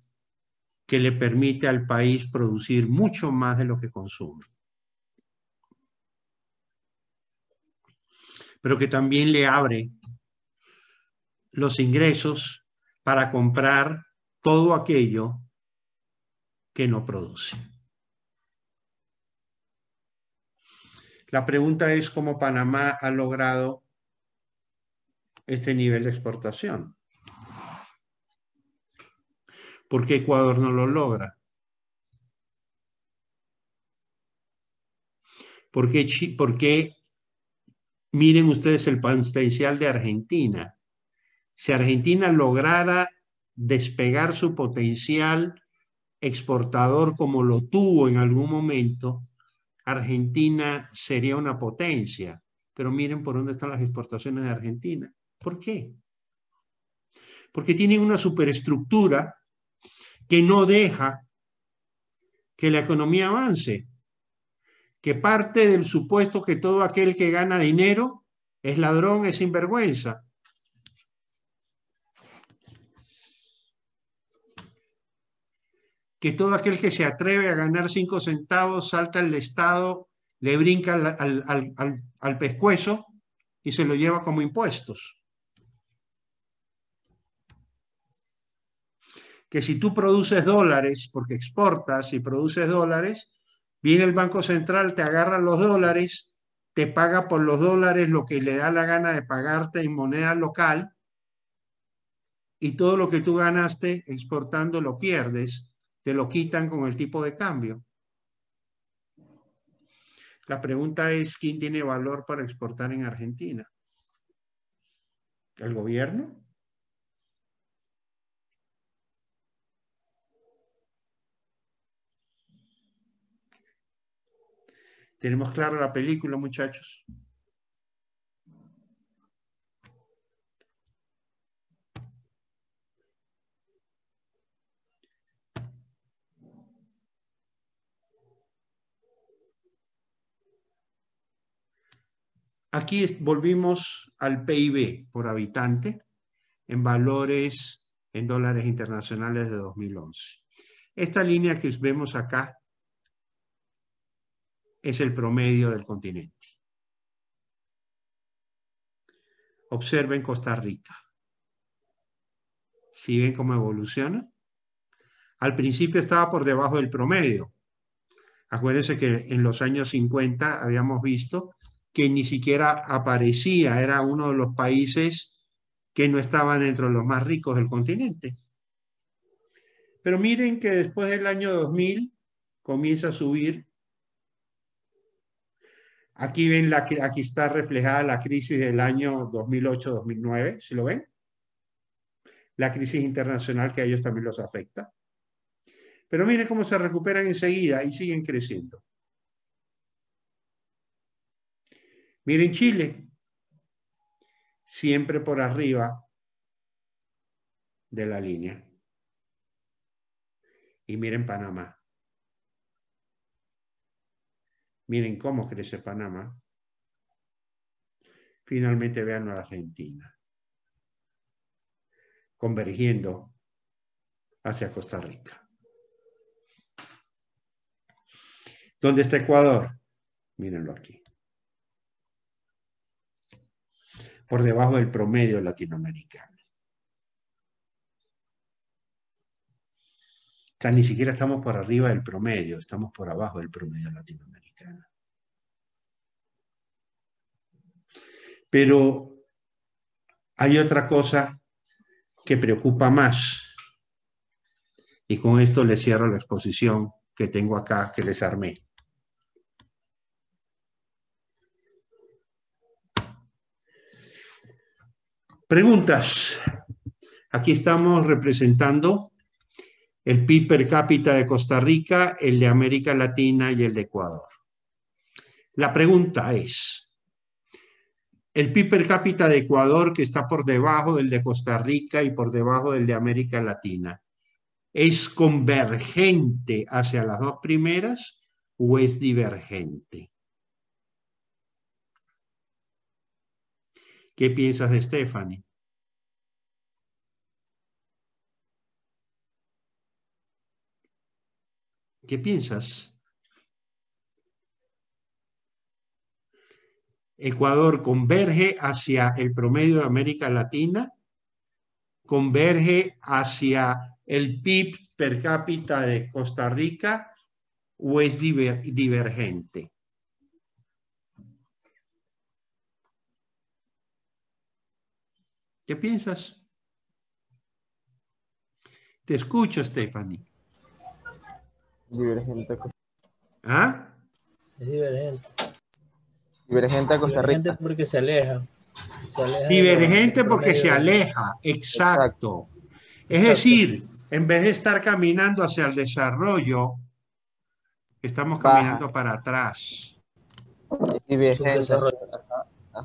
que le permite al país producir mucho más de lo que consume. Pero que también le abre los ingresos para comprar todo aquello que no produce. La pregunta es cómo Panamá ha logrado este nivel de exportación. ¿Por qué Ecuador no lo logra? ¿Por qué, qué miren ustedes el potencial de Argentina? Si Argentina lograra despegar su potencial exportador como lo tuvo en algún momento, Argentina sería una potencia. Pero miren por dónde están las exportaciones de Argentina. ¿Por qué? Porque tienen una superestructura que no deja que la economía avance, que parte del supuesto que todo aquel que gana dinero es ladrón, es sinvergüenza. Que todo aquel que se atreve a ganar cinco centavos salta al Estado, le brinca al, al, al pescuezo y se lo lleva como impuestos. que si tú produces dólares, porque exportas y produces dólares, viene el Banco Central, te agarra los dólares, te paga por los dólares lo que le da la gana de pagarte en moneda local y todo lo que tú ganaste exportando lo pierdes, te lo quitan con el tipo de cambio. La pregunta es, ¿quién tiene valor para exportar en Argentina? ¿El gobierno? ¿Tenemos clara la película, muchachos? Aquí volvimos al PIB por habitante en valores en dólares internacionales de 2011. Esta línea que vemos acá es el promedio del continente. Observen Costa Rica. ¿Sí ven cómo evoluciona. Al principio estaba por debajo del promedio. Acuérdense que en los años 50 habíamos visto que ni siquiera aparecía, era uno de los países que no estaban dentro de los más ricos del continente. Pero miren que después del año 2000 comienza a subir Aquí ven aquí está reflejada la crisis del año 2008-2009, ¿se lo ven? La crisis internacional que a ellos también los afecta. Pero miren cómo se recuperan enseguida y siguen creciendo. Miren Chile, siempre por arriba de la línea. Y miren Panamá. Miren cómo crece Panamá. Finalmente vean a Argentina, convergiendo hacia Costa Rica. ¿Dónde está Ecuador? Mírenlo aquí. Por debajo del promedio latinoamericano. ni siquiera estamos por arriba del promedio, estamos por abajo del promedio latinoamericano. Pero hay otra cosa que preocupa más. Y con esto les cierro la exposición que tengo acá, que les armé. Preguntas. Aquí estamos representando el PIB per cápita de Costa Rica, el de América Latina y el de Ecuador. La pregunta es, el PIB per cápita de Ecuador, que está por debajo del de Costa Rica y por debajo del de América Latina, ¿es convergente hacia las dos primeras o es divergente? ¿Qué piensas, Stephanie? ¿Qué piensas? Ecuador converge hacia el promedio de América Latina, converge hacia el PIB per cápita de Costa Rica o es divergente. ¿Qué piensas? Te escucho, Stephanie. Divergente. ¿Ah? divergente. Divergente a porque se aleja. Divergente porque se aleja, exacto. Es decir, en vez de estar caminando hacia el desarrollo, estamos caminando para atrás. Divergente.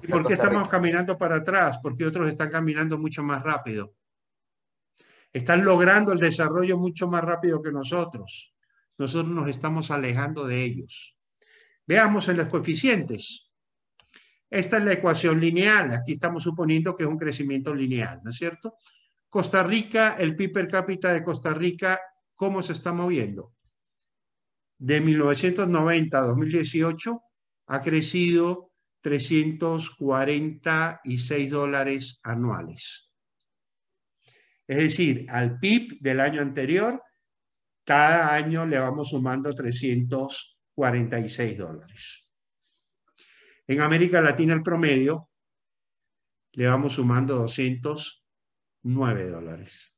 ¿Y por qué estamos caminando para atrás? Porque otros están caminando mucho más rápido. Están logrando el desarrollo mucho más rápido que nosotros. Nosotros nos estamos alejando de ellos. Veamos en los coeficientes. Esta es la ecuación lineal. Aquí estamos suponiendo que es un crecimiento lineal, ¿no es cierto? Costa Rica, el PIB per cápita de Costa Rica, ¿cómo se está moviendo? De 1990 a 2018 ha crecido 346 dólares anuales. Es decir, al PIB del año anterior, cada año le vamos sumando 346 dólares. En América Latina el promedio le vamos sumando 209 dólares.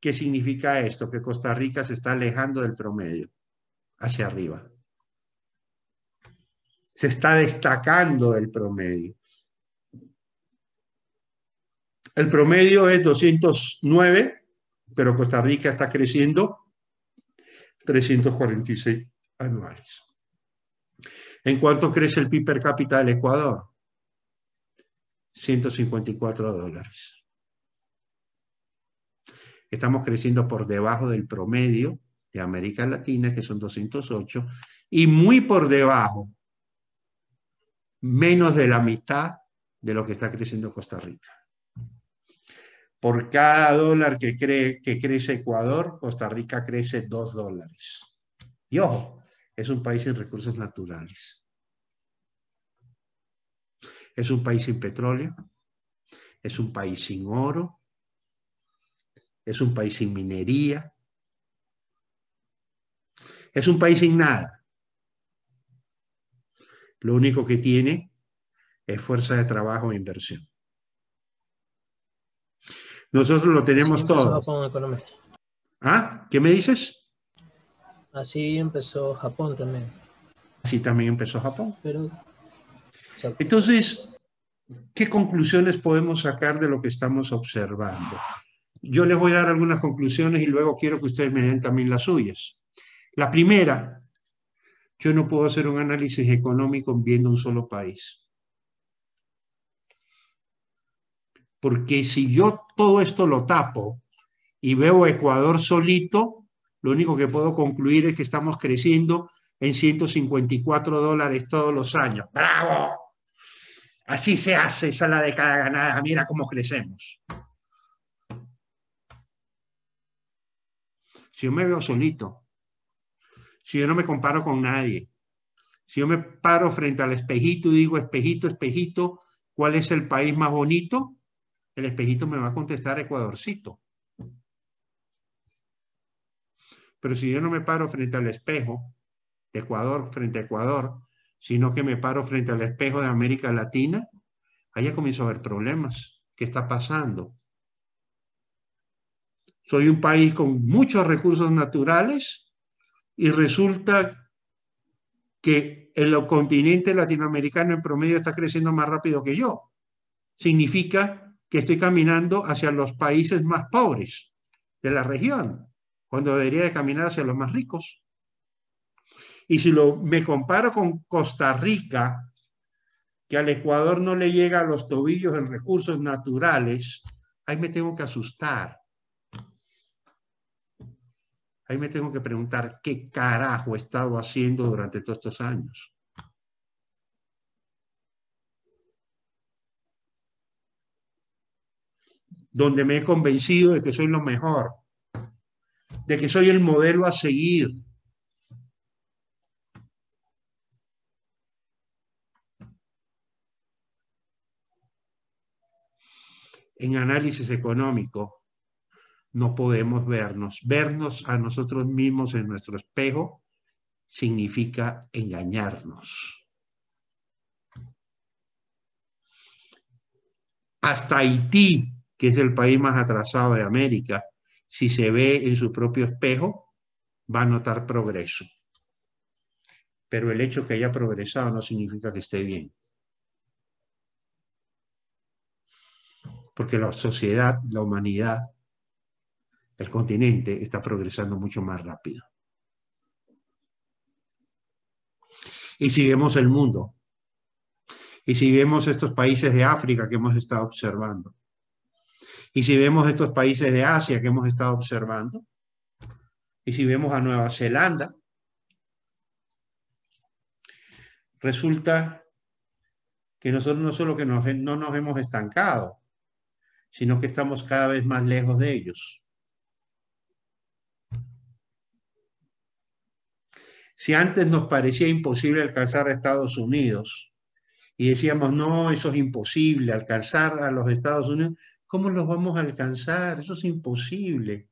¿Qué significa esto? Que Costa Rica se está alejando del promedio hacia arriba. Se está destacando del promedio. El promedio es 209, pero Costa Rica está creciendo 346 anuales. ¿En cuánto crece el PIB per cápita del Ecuador? 154 dólares. Estamos creciendo por debajo del promedio de América Latina, que son 208, y muy por debajo, menos de la mitad de lo que está creciendo Costa Rica. Por cada dólar que, que crece Ecuador, Costa Rica crece 2 dólares. Y ojo, es un país sin recursos naturales. Es un país sin petróleo. Es un país sin oro. Es un país sin minería. Es un país sin nada. Lo único que tiene es fuerza de trabajo e inversión. Nosotros lo tenemos todo. ¿Ah? ¿Qué me dices? Así empezó Japón también. Así también empezó Japón. Pero, Entonces, ¿qué conclusiones podemos sacar de lo que estamos observando? Yo les voy a dar algunas conclusiones y luego quiero que ustedes me den también las suyas. La primera, yo no puedo hacer un análisis económico viendo un solo país. Porque si yo todo esto lo tapo y veo Ecuador solito, lo único que puedo concluir es que estamos creciendo en 154 dólares todos los años. ¡Bravo! Así se hace, esa es la década ganada. Mira cómo crecemos. Si yo me veo solito, si yo no me comparo con nadie, si yo me paro frente al espejito y digo, espejito, espejito, ¿cuál es el país más bonito? El espejito me va a contestar Ecuadorcito. Pero si yo no me paro frente al espejo de Ecuador frente a Ecuador, sino que me paro frente al espejo de América Latina, allá comienzo a ver problemas. ¿Qué está pasando? Soy un país con muchos recursos naturales y resulta que el continente latinoamericano en promedio está creciendo más rápido que yo. Significa que estoy caminando hacia los países más pobres de la región cuando debería de caminar hacia los más ricos. Y si lo, me comparo con Costa Rica, que al Ecuador no le llega a los tobillos en recursos naturales, ahí me tengo que asustar. Ahí me tengo que preguntar qué carajo he estado haciendo durante todos estos años. Donde me he convencido de que soy lo mejor, de que soy el modelo a seguir. En análisis económico no podemos vernos. Vernos a nosotros mismos en nuestro espejo significa engañarnos. Hasta Haití, que es el país más atrasado de América, si se ve en su propio espejo, va a notar progreso. Pero el hecho que haya progresado no significa que esté bien. Porque la sociedad, la humanidad, el continente está progresando mucho más rápido. Y si vemos el mundo, y si vemos estos países de África que hemos estado observando, y si vemos estos países de Asia que hemos estado observando, y si vemos a Nueva Zelanda, resulta que nosotros no solo que no nos hemos estancado, sino que estamos cada vez más lejos de ellos. Si antes nos parecía imposible alcanzar a Estados Unidos y decíamos, no, eso es imposible, alcanzar a los Estados Unidos, ¿Cómo los vamos a alcanzar? Eso es imposible.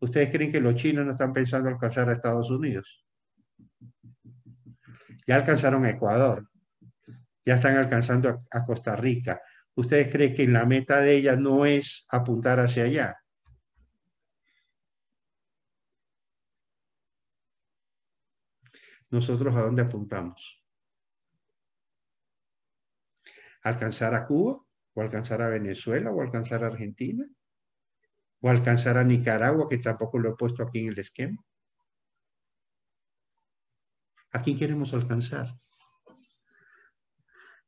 ¿Ustedes creen que los chinos no están pensando alcanzar a Estados Unidos? Ya alcanzaron a Ecuador, ya están alcanzando a, Costa Rica. ¿Ustedes creen que la meta de ellas no es apuntar hacia allá? ¿Nosotros a dónde apuntamos? ¿Alcanzar a Cuba? o alcanzar a Venezuela, o alcanzar a Argentina, o alcanzar a Nicaragua, que tampoco lo he puesto aquí en el esquema. ¿A quién queremos alcanzar?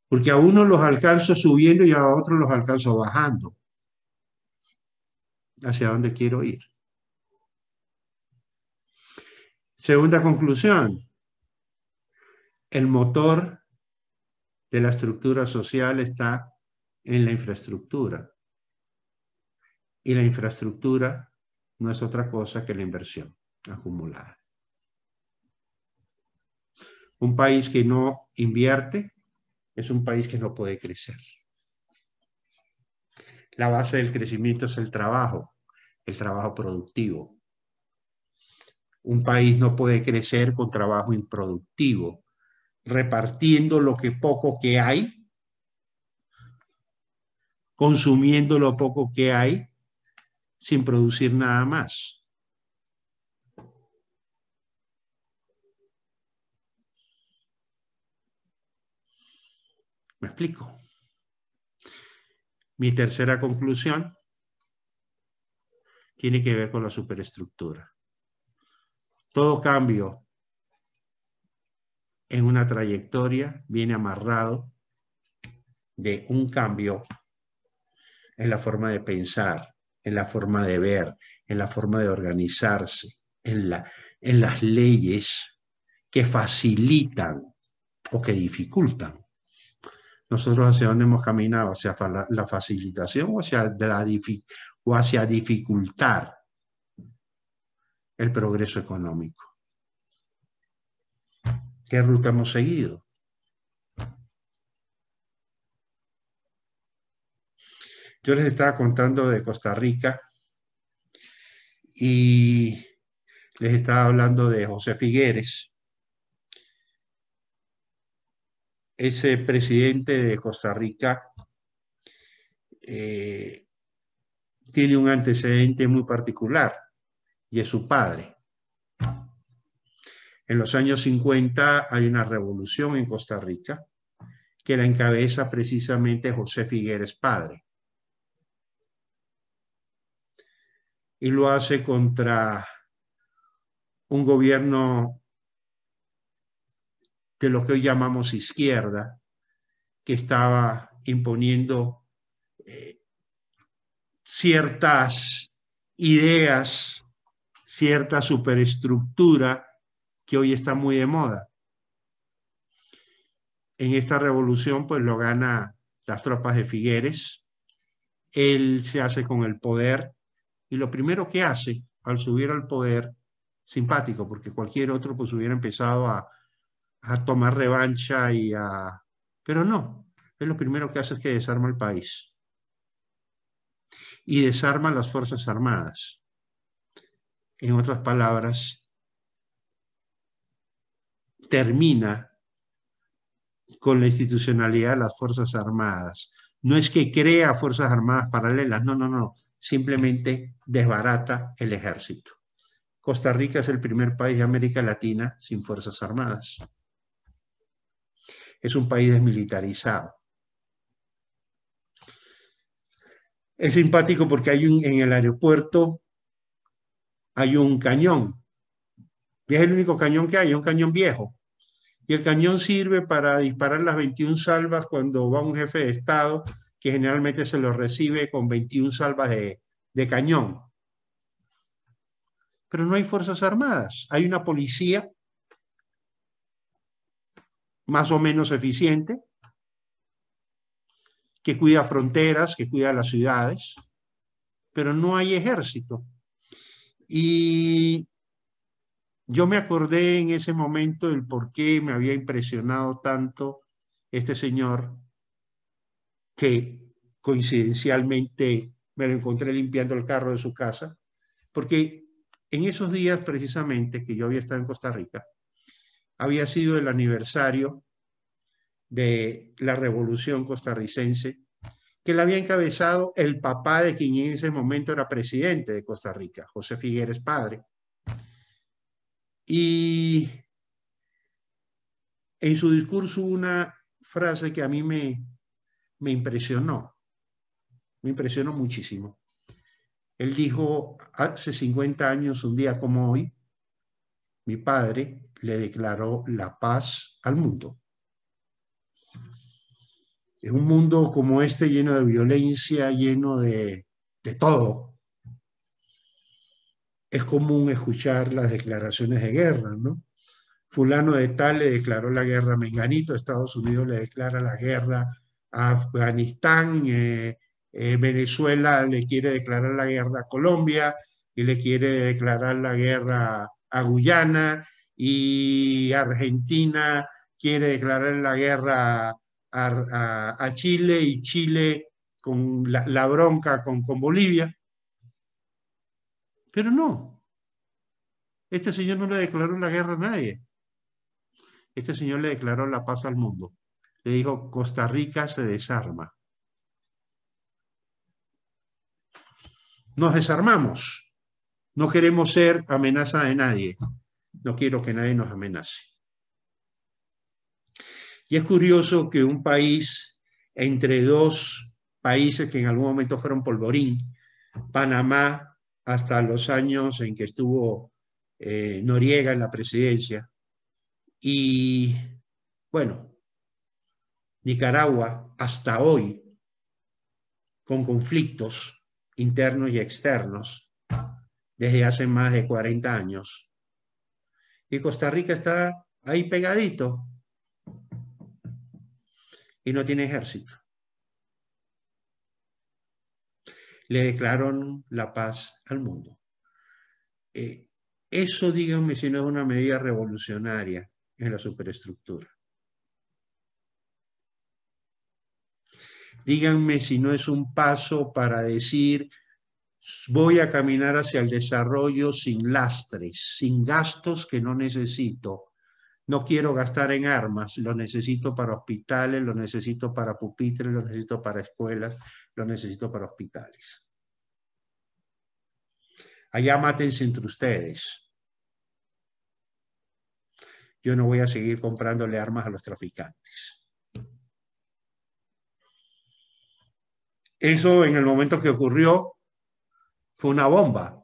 Porque a uno los alcanzo subiendo y a otro los alcanzo bajando. ¿Hacia dónde quiero ir? Segunda conclusión. El motor de la estructura social está en la infraestructura. Y la infraestructura no es otra cosa que la inversión acumulada. Un país que no invierte es un país que no puede crecer. La base del crecimiento es el trabajo, el trabajo productivo. Un país no puede crecer con trabajo improductivo, repartiendo lo que poco que hay consumiendo lo poco que hay sin producir nada más. ¿Me explico? Mi tercera conclusión tiene que ver con la superestructura. Todo cambio en una trayectoria viene amarrado de un cambio en la forma de pensar, en la forma de ver, en la forma de organizarse, en, la, en las leyes que facilitan o que dificultan. Nosotros hacia dónde hemos caminado, hacia la, facilitación o hacia, la, o hacia dificultar el progreso económico. ¿Qué ruta hemos seguido? Yo les estaba contando de Costa Rica y les estaba hablando de José Figueres, ese presidente de Costa Rica. Eh, tiene un antecedente muy particular y es su padre. En los años 50 hay una revolución en Costa Rica que la encabeza precisamente José Figueres padre. y lo hace contra un gobierno de lo que hoy llamamos izquierda, que estaba imponiendo eh, ciertas ideas, cierta superestructura que hoy está muy de moda. En esta revolución pues lo gana las tropas de Figueres, él se hace con el poder y lo primero que hace al subir al poder, simpático, porque cualquier otro pues hubiera empezado a, tomar revancha y a... Pero no, es lo primero que hace es que desarma el país y desarma las Fuerzas Armadas. En otras palabras, termina con la institucionalidad de las Fuerzas Armadas. No es que crea Fuerzas Armadas paralelas, no, no, no simplemente desbarata el ejército. Costa Rica es el primer país de América Latina sin Fuerzas Armadas. Es un país desmilitarizado. Es simpático porque hay un, en el aeropuerto hay un cañón. es el único cañón que hay, un cañón viejo. Y el cañón sirve para disparar las 21 salvas cuando va un jefe de Estado que generalmente se los recibe con 21 salvas de, cañón. Pero no hay Fuerzas Armadas, hay una policía más o menos eficiente, que cuida fronteras, que cuida las ciudades, pero no hay ejército. Y yo me acordé en ese momento el por qué me había impresionado tanto este señor que coincidencialmente me lo encontré limpiando el carro de su casa, porque en esos días precisamente que yo había estado en Costa Rica, había sido el aniversario de la revolución costarricense, que la había encabezado el papá de quien en ese momento era presidente de Costa Rica, José Figueres Padre. Y en su discurso una frase que a mí me me impresionó, me impresionó muchísimo. Él dijo, hace 50 años, un día como hoy, mi padre le declaró la paz al mundo. En un mundo como este lleno de violencia, lleno de, todo, es común escuchar las declaraciones de guerra, ¿no? Fulano de tal le declaró la guerra a Menganito, Estados Unidos le declara la guerra Afganistán, eh, eh, Venezuela le quiere declarar la guerra a Colombia y le quiere declarar la guerra a Guyana y Argentina quiere declarar la guerra a, Chile y Chile con la, la bronca con, con Bolivia. Pero no, este señor no le declaró la guerra a nadie. Este señor le declaró la paz al mundo le dijo, Costa Rica se desarma. Nos desarmamos. No queremos ser amenaza de nadie. No quiero que nadie nos amenace. Y es curioso que un país entre dos países que en algún momento fueron polvorín, Panamá hasta los años en que estuvo eh, Noriega en la presidencia, y bueno, Nicaragua hasta hoy con conflictos internos y externos desde hace más de 40 años. Y Costa Rica está ahí pegadito y no tiene ejército. Le declararon la paz al mundo. Eh, eso díganme si no es una medida revolucionaria en la superestructura. Díganme si no es un paso para decir, voy a caminar hacia el desarrollo sin lastres, sin gastos que no necesito. No quiero gastar en armas, lo necesito para hospitales, lo necesito para pupitres, lo necesito para escuelas, lo necesito para hospitales. Allá mátense entre ustedes. Yo no voy a seguir comprándole armas a los traficantes. Eso en el momento que ocurrió fue una bomba.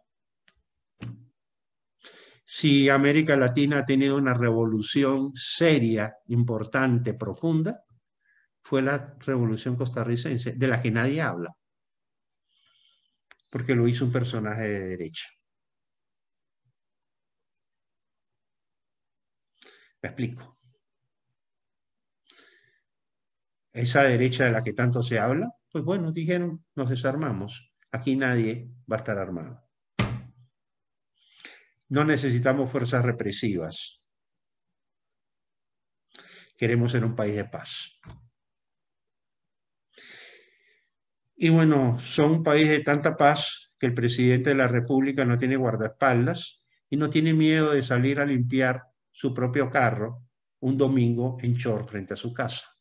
Si América Latina ha tenido una revolución seria, importante, profunda, fue la revolución costarricense, de la que nadie habla, porque lo hizo un personaje de derecha. Me explico. Esa derecha de la que tanto se habla pues bueno, dijeron, nos desarmamos. Aquí nadie va a estar armado. No necesitamos fuerzas represivas. Queremos ser un país de paz. Y bueno, son un país de tanta paz que el presidente de la República no tiene guardaespaldas y no tiene miedo de salir a limpiar su propio carro un domingo en short frente a su casa.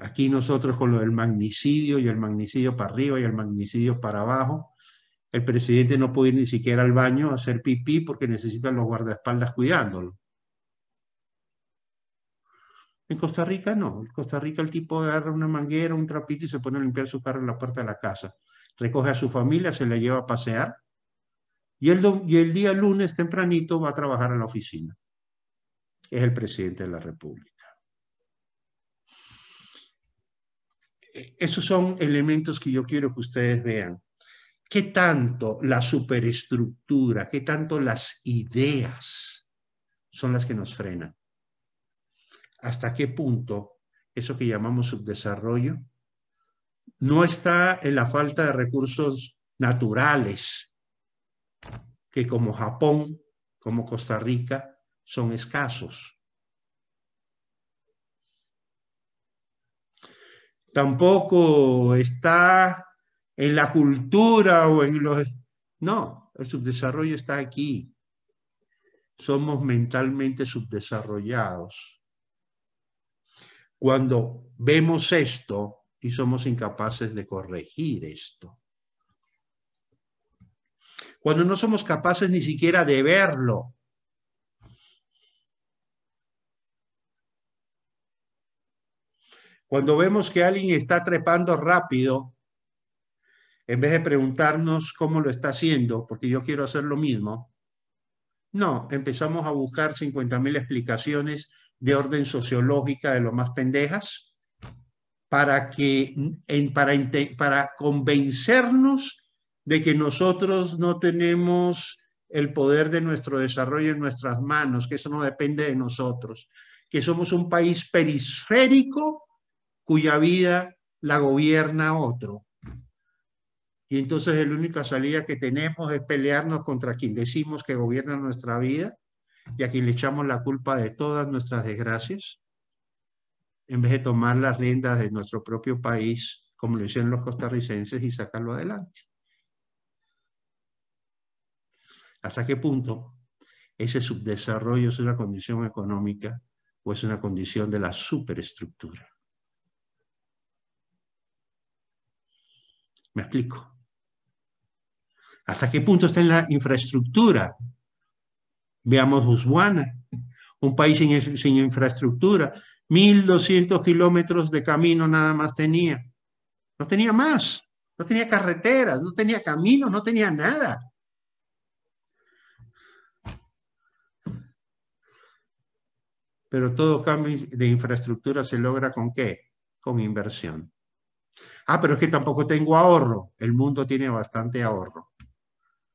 Aquí nosotros con lo del magnicidio y el magnicidio para arriba y el magnicidio para abajo. El presidente no puede ir ni siquiera al baño a hacer pipí porque necesitan los guardaespaldas cuidándolo. En Costa Rica no. En Costa Rica el tipo agarra una manguera, un trapito y se pone a limpiar su carro en la puerta de la casa. Recoge a su familia, se la lleva a pasear y el, y el día lunes tempranito va a trabajar a la oficina. Es el presidente de la República. Eh, esos son elementos que yo quiero que ustedes vean. ¿Qué tanto la superestructura, qué tanto las ideas son las que nos frenan? ¿Hasta qué punto eso que llamamos subdesarrollo no está en la falta de recursos naturales que como Japón, como Costa Rica, son escasos? tampoco está en la cultura o en los... No, el subdesarrollo está aquí. Somos mentalmente subdesarrollados. Cuando vemos esto y somos incapaces de corregir esto. Cuando no somos capaces ni siquiera de verlo, Cuando vemos que alguien está trepando rápido, en vez de preguntarnos cómo lo está haciendo, porque yo quiero hacer lo mismo, no, empezamos a buscar 50.000 explicaciones de orden sociológica de lo más pendejas para, que, para, para convencernos de que nosotros no tenemos el poder de nuestro desarrollo en nuestras manos, que eso no depende de nosotros, que somos un país periférico cuya vida la gobierna otro. Y entonces la única salida que tenemos es pelearnos contra quien decimos que gobierna nuestra vida y a quien le echamos la culpa de todas nuestras desgracias, en vez de tomar las riendas de nuestro propio país, como lo hicieron los costarricenses, y sacarlo adelante. ¿Hasta qué punto ese subdesarrollo es una condición económica o es una condición de la superestructura? Me explico. ¿Hasta qué punto está en la infraestructura? Veamos Botswana, un país sin, sin infraestructura, 1.200 kilómetros de camino nada más tenía. No tenía más, no tenía carreteras, no tenía caminos, no tenía nada. Pero todo cambio de infraestructura se logra con qué? Con inversión. Ah, pero es que tampoco tengo ahorro. El mundo tiene bastante ahorro.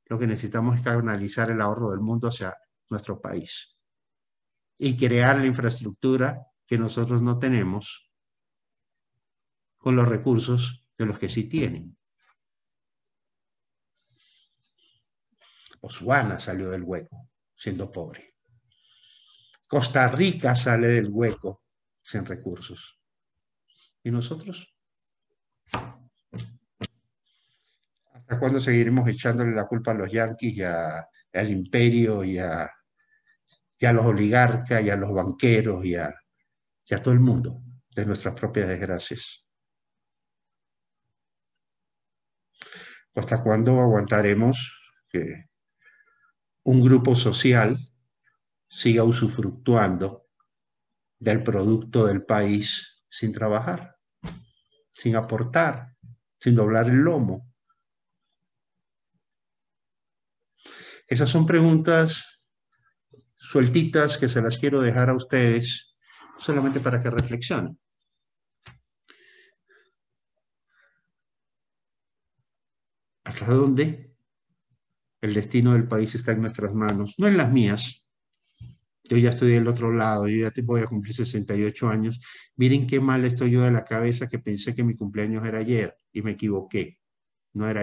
Lo que necesitamos es canalizar el ahorro del mundo hacia nuestro país y crear la infraestructura que nosotros no tenemos con los recursos de los que sí tienen. Botswana salió del hueco siendo pobre. Costa Rica sale del hueco sin recursos. ¿Y nosotros? ¿Hasta cuándo seguiremos echándole la culpa a los yanquis y al imperio y a, los oligarcas y a los banqueros a, y a todo el mundo de nuestras propias desgracias? ¿Hasta cuándo aguantaremos que un grupo social siga usufructuando del producto del país sin trabajar? sin aportar, sin doblar el lomo. Esas son preguntas sueltitas que se las quiero dejar a ustedes solamente para que reflexionen. ¿Hasta dónde el destino del país está en nuestras manos? No en las mías, yo ya estoy del otro lado, yo ya voy a cumplir 68 años, miren qué mal estoy yo de la cabeza que pensé que mi cumpleaños era ayer y me equivoqué, no era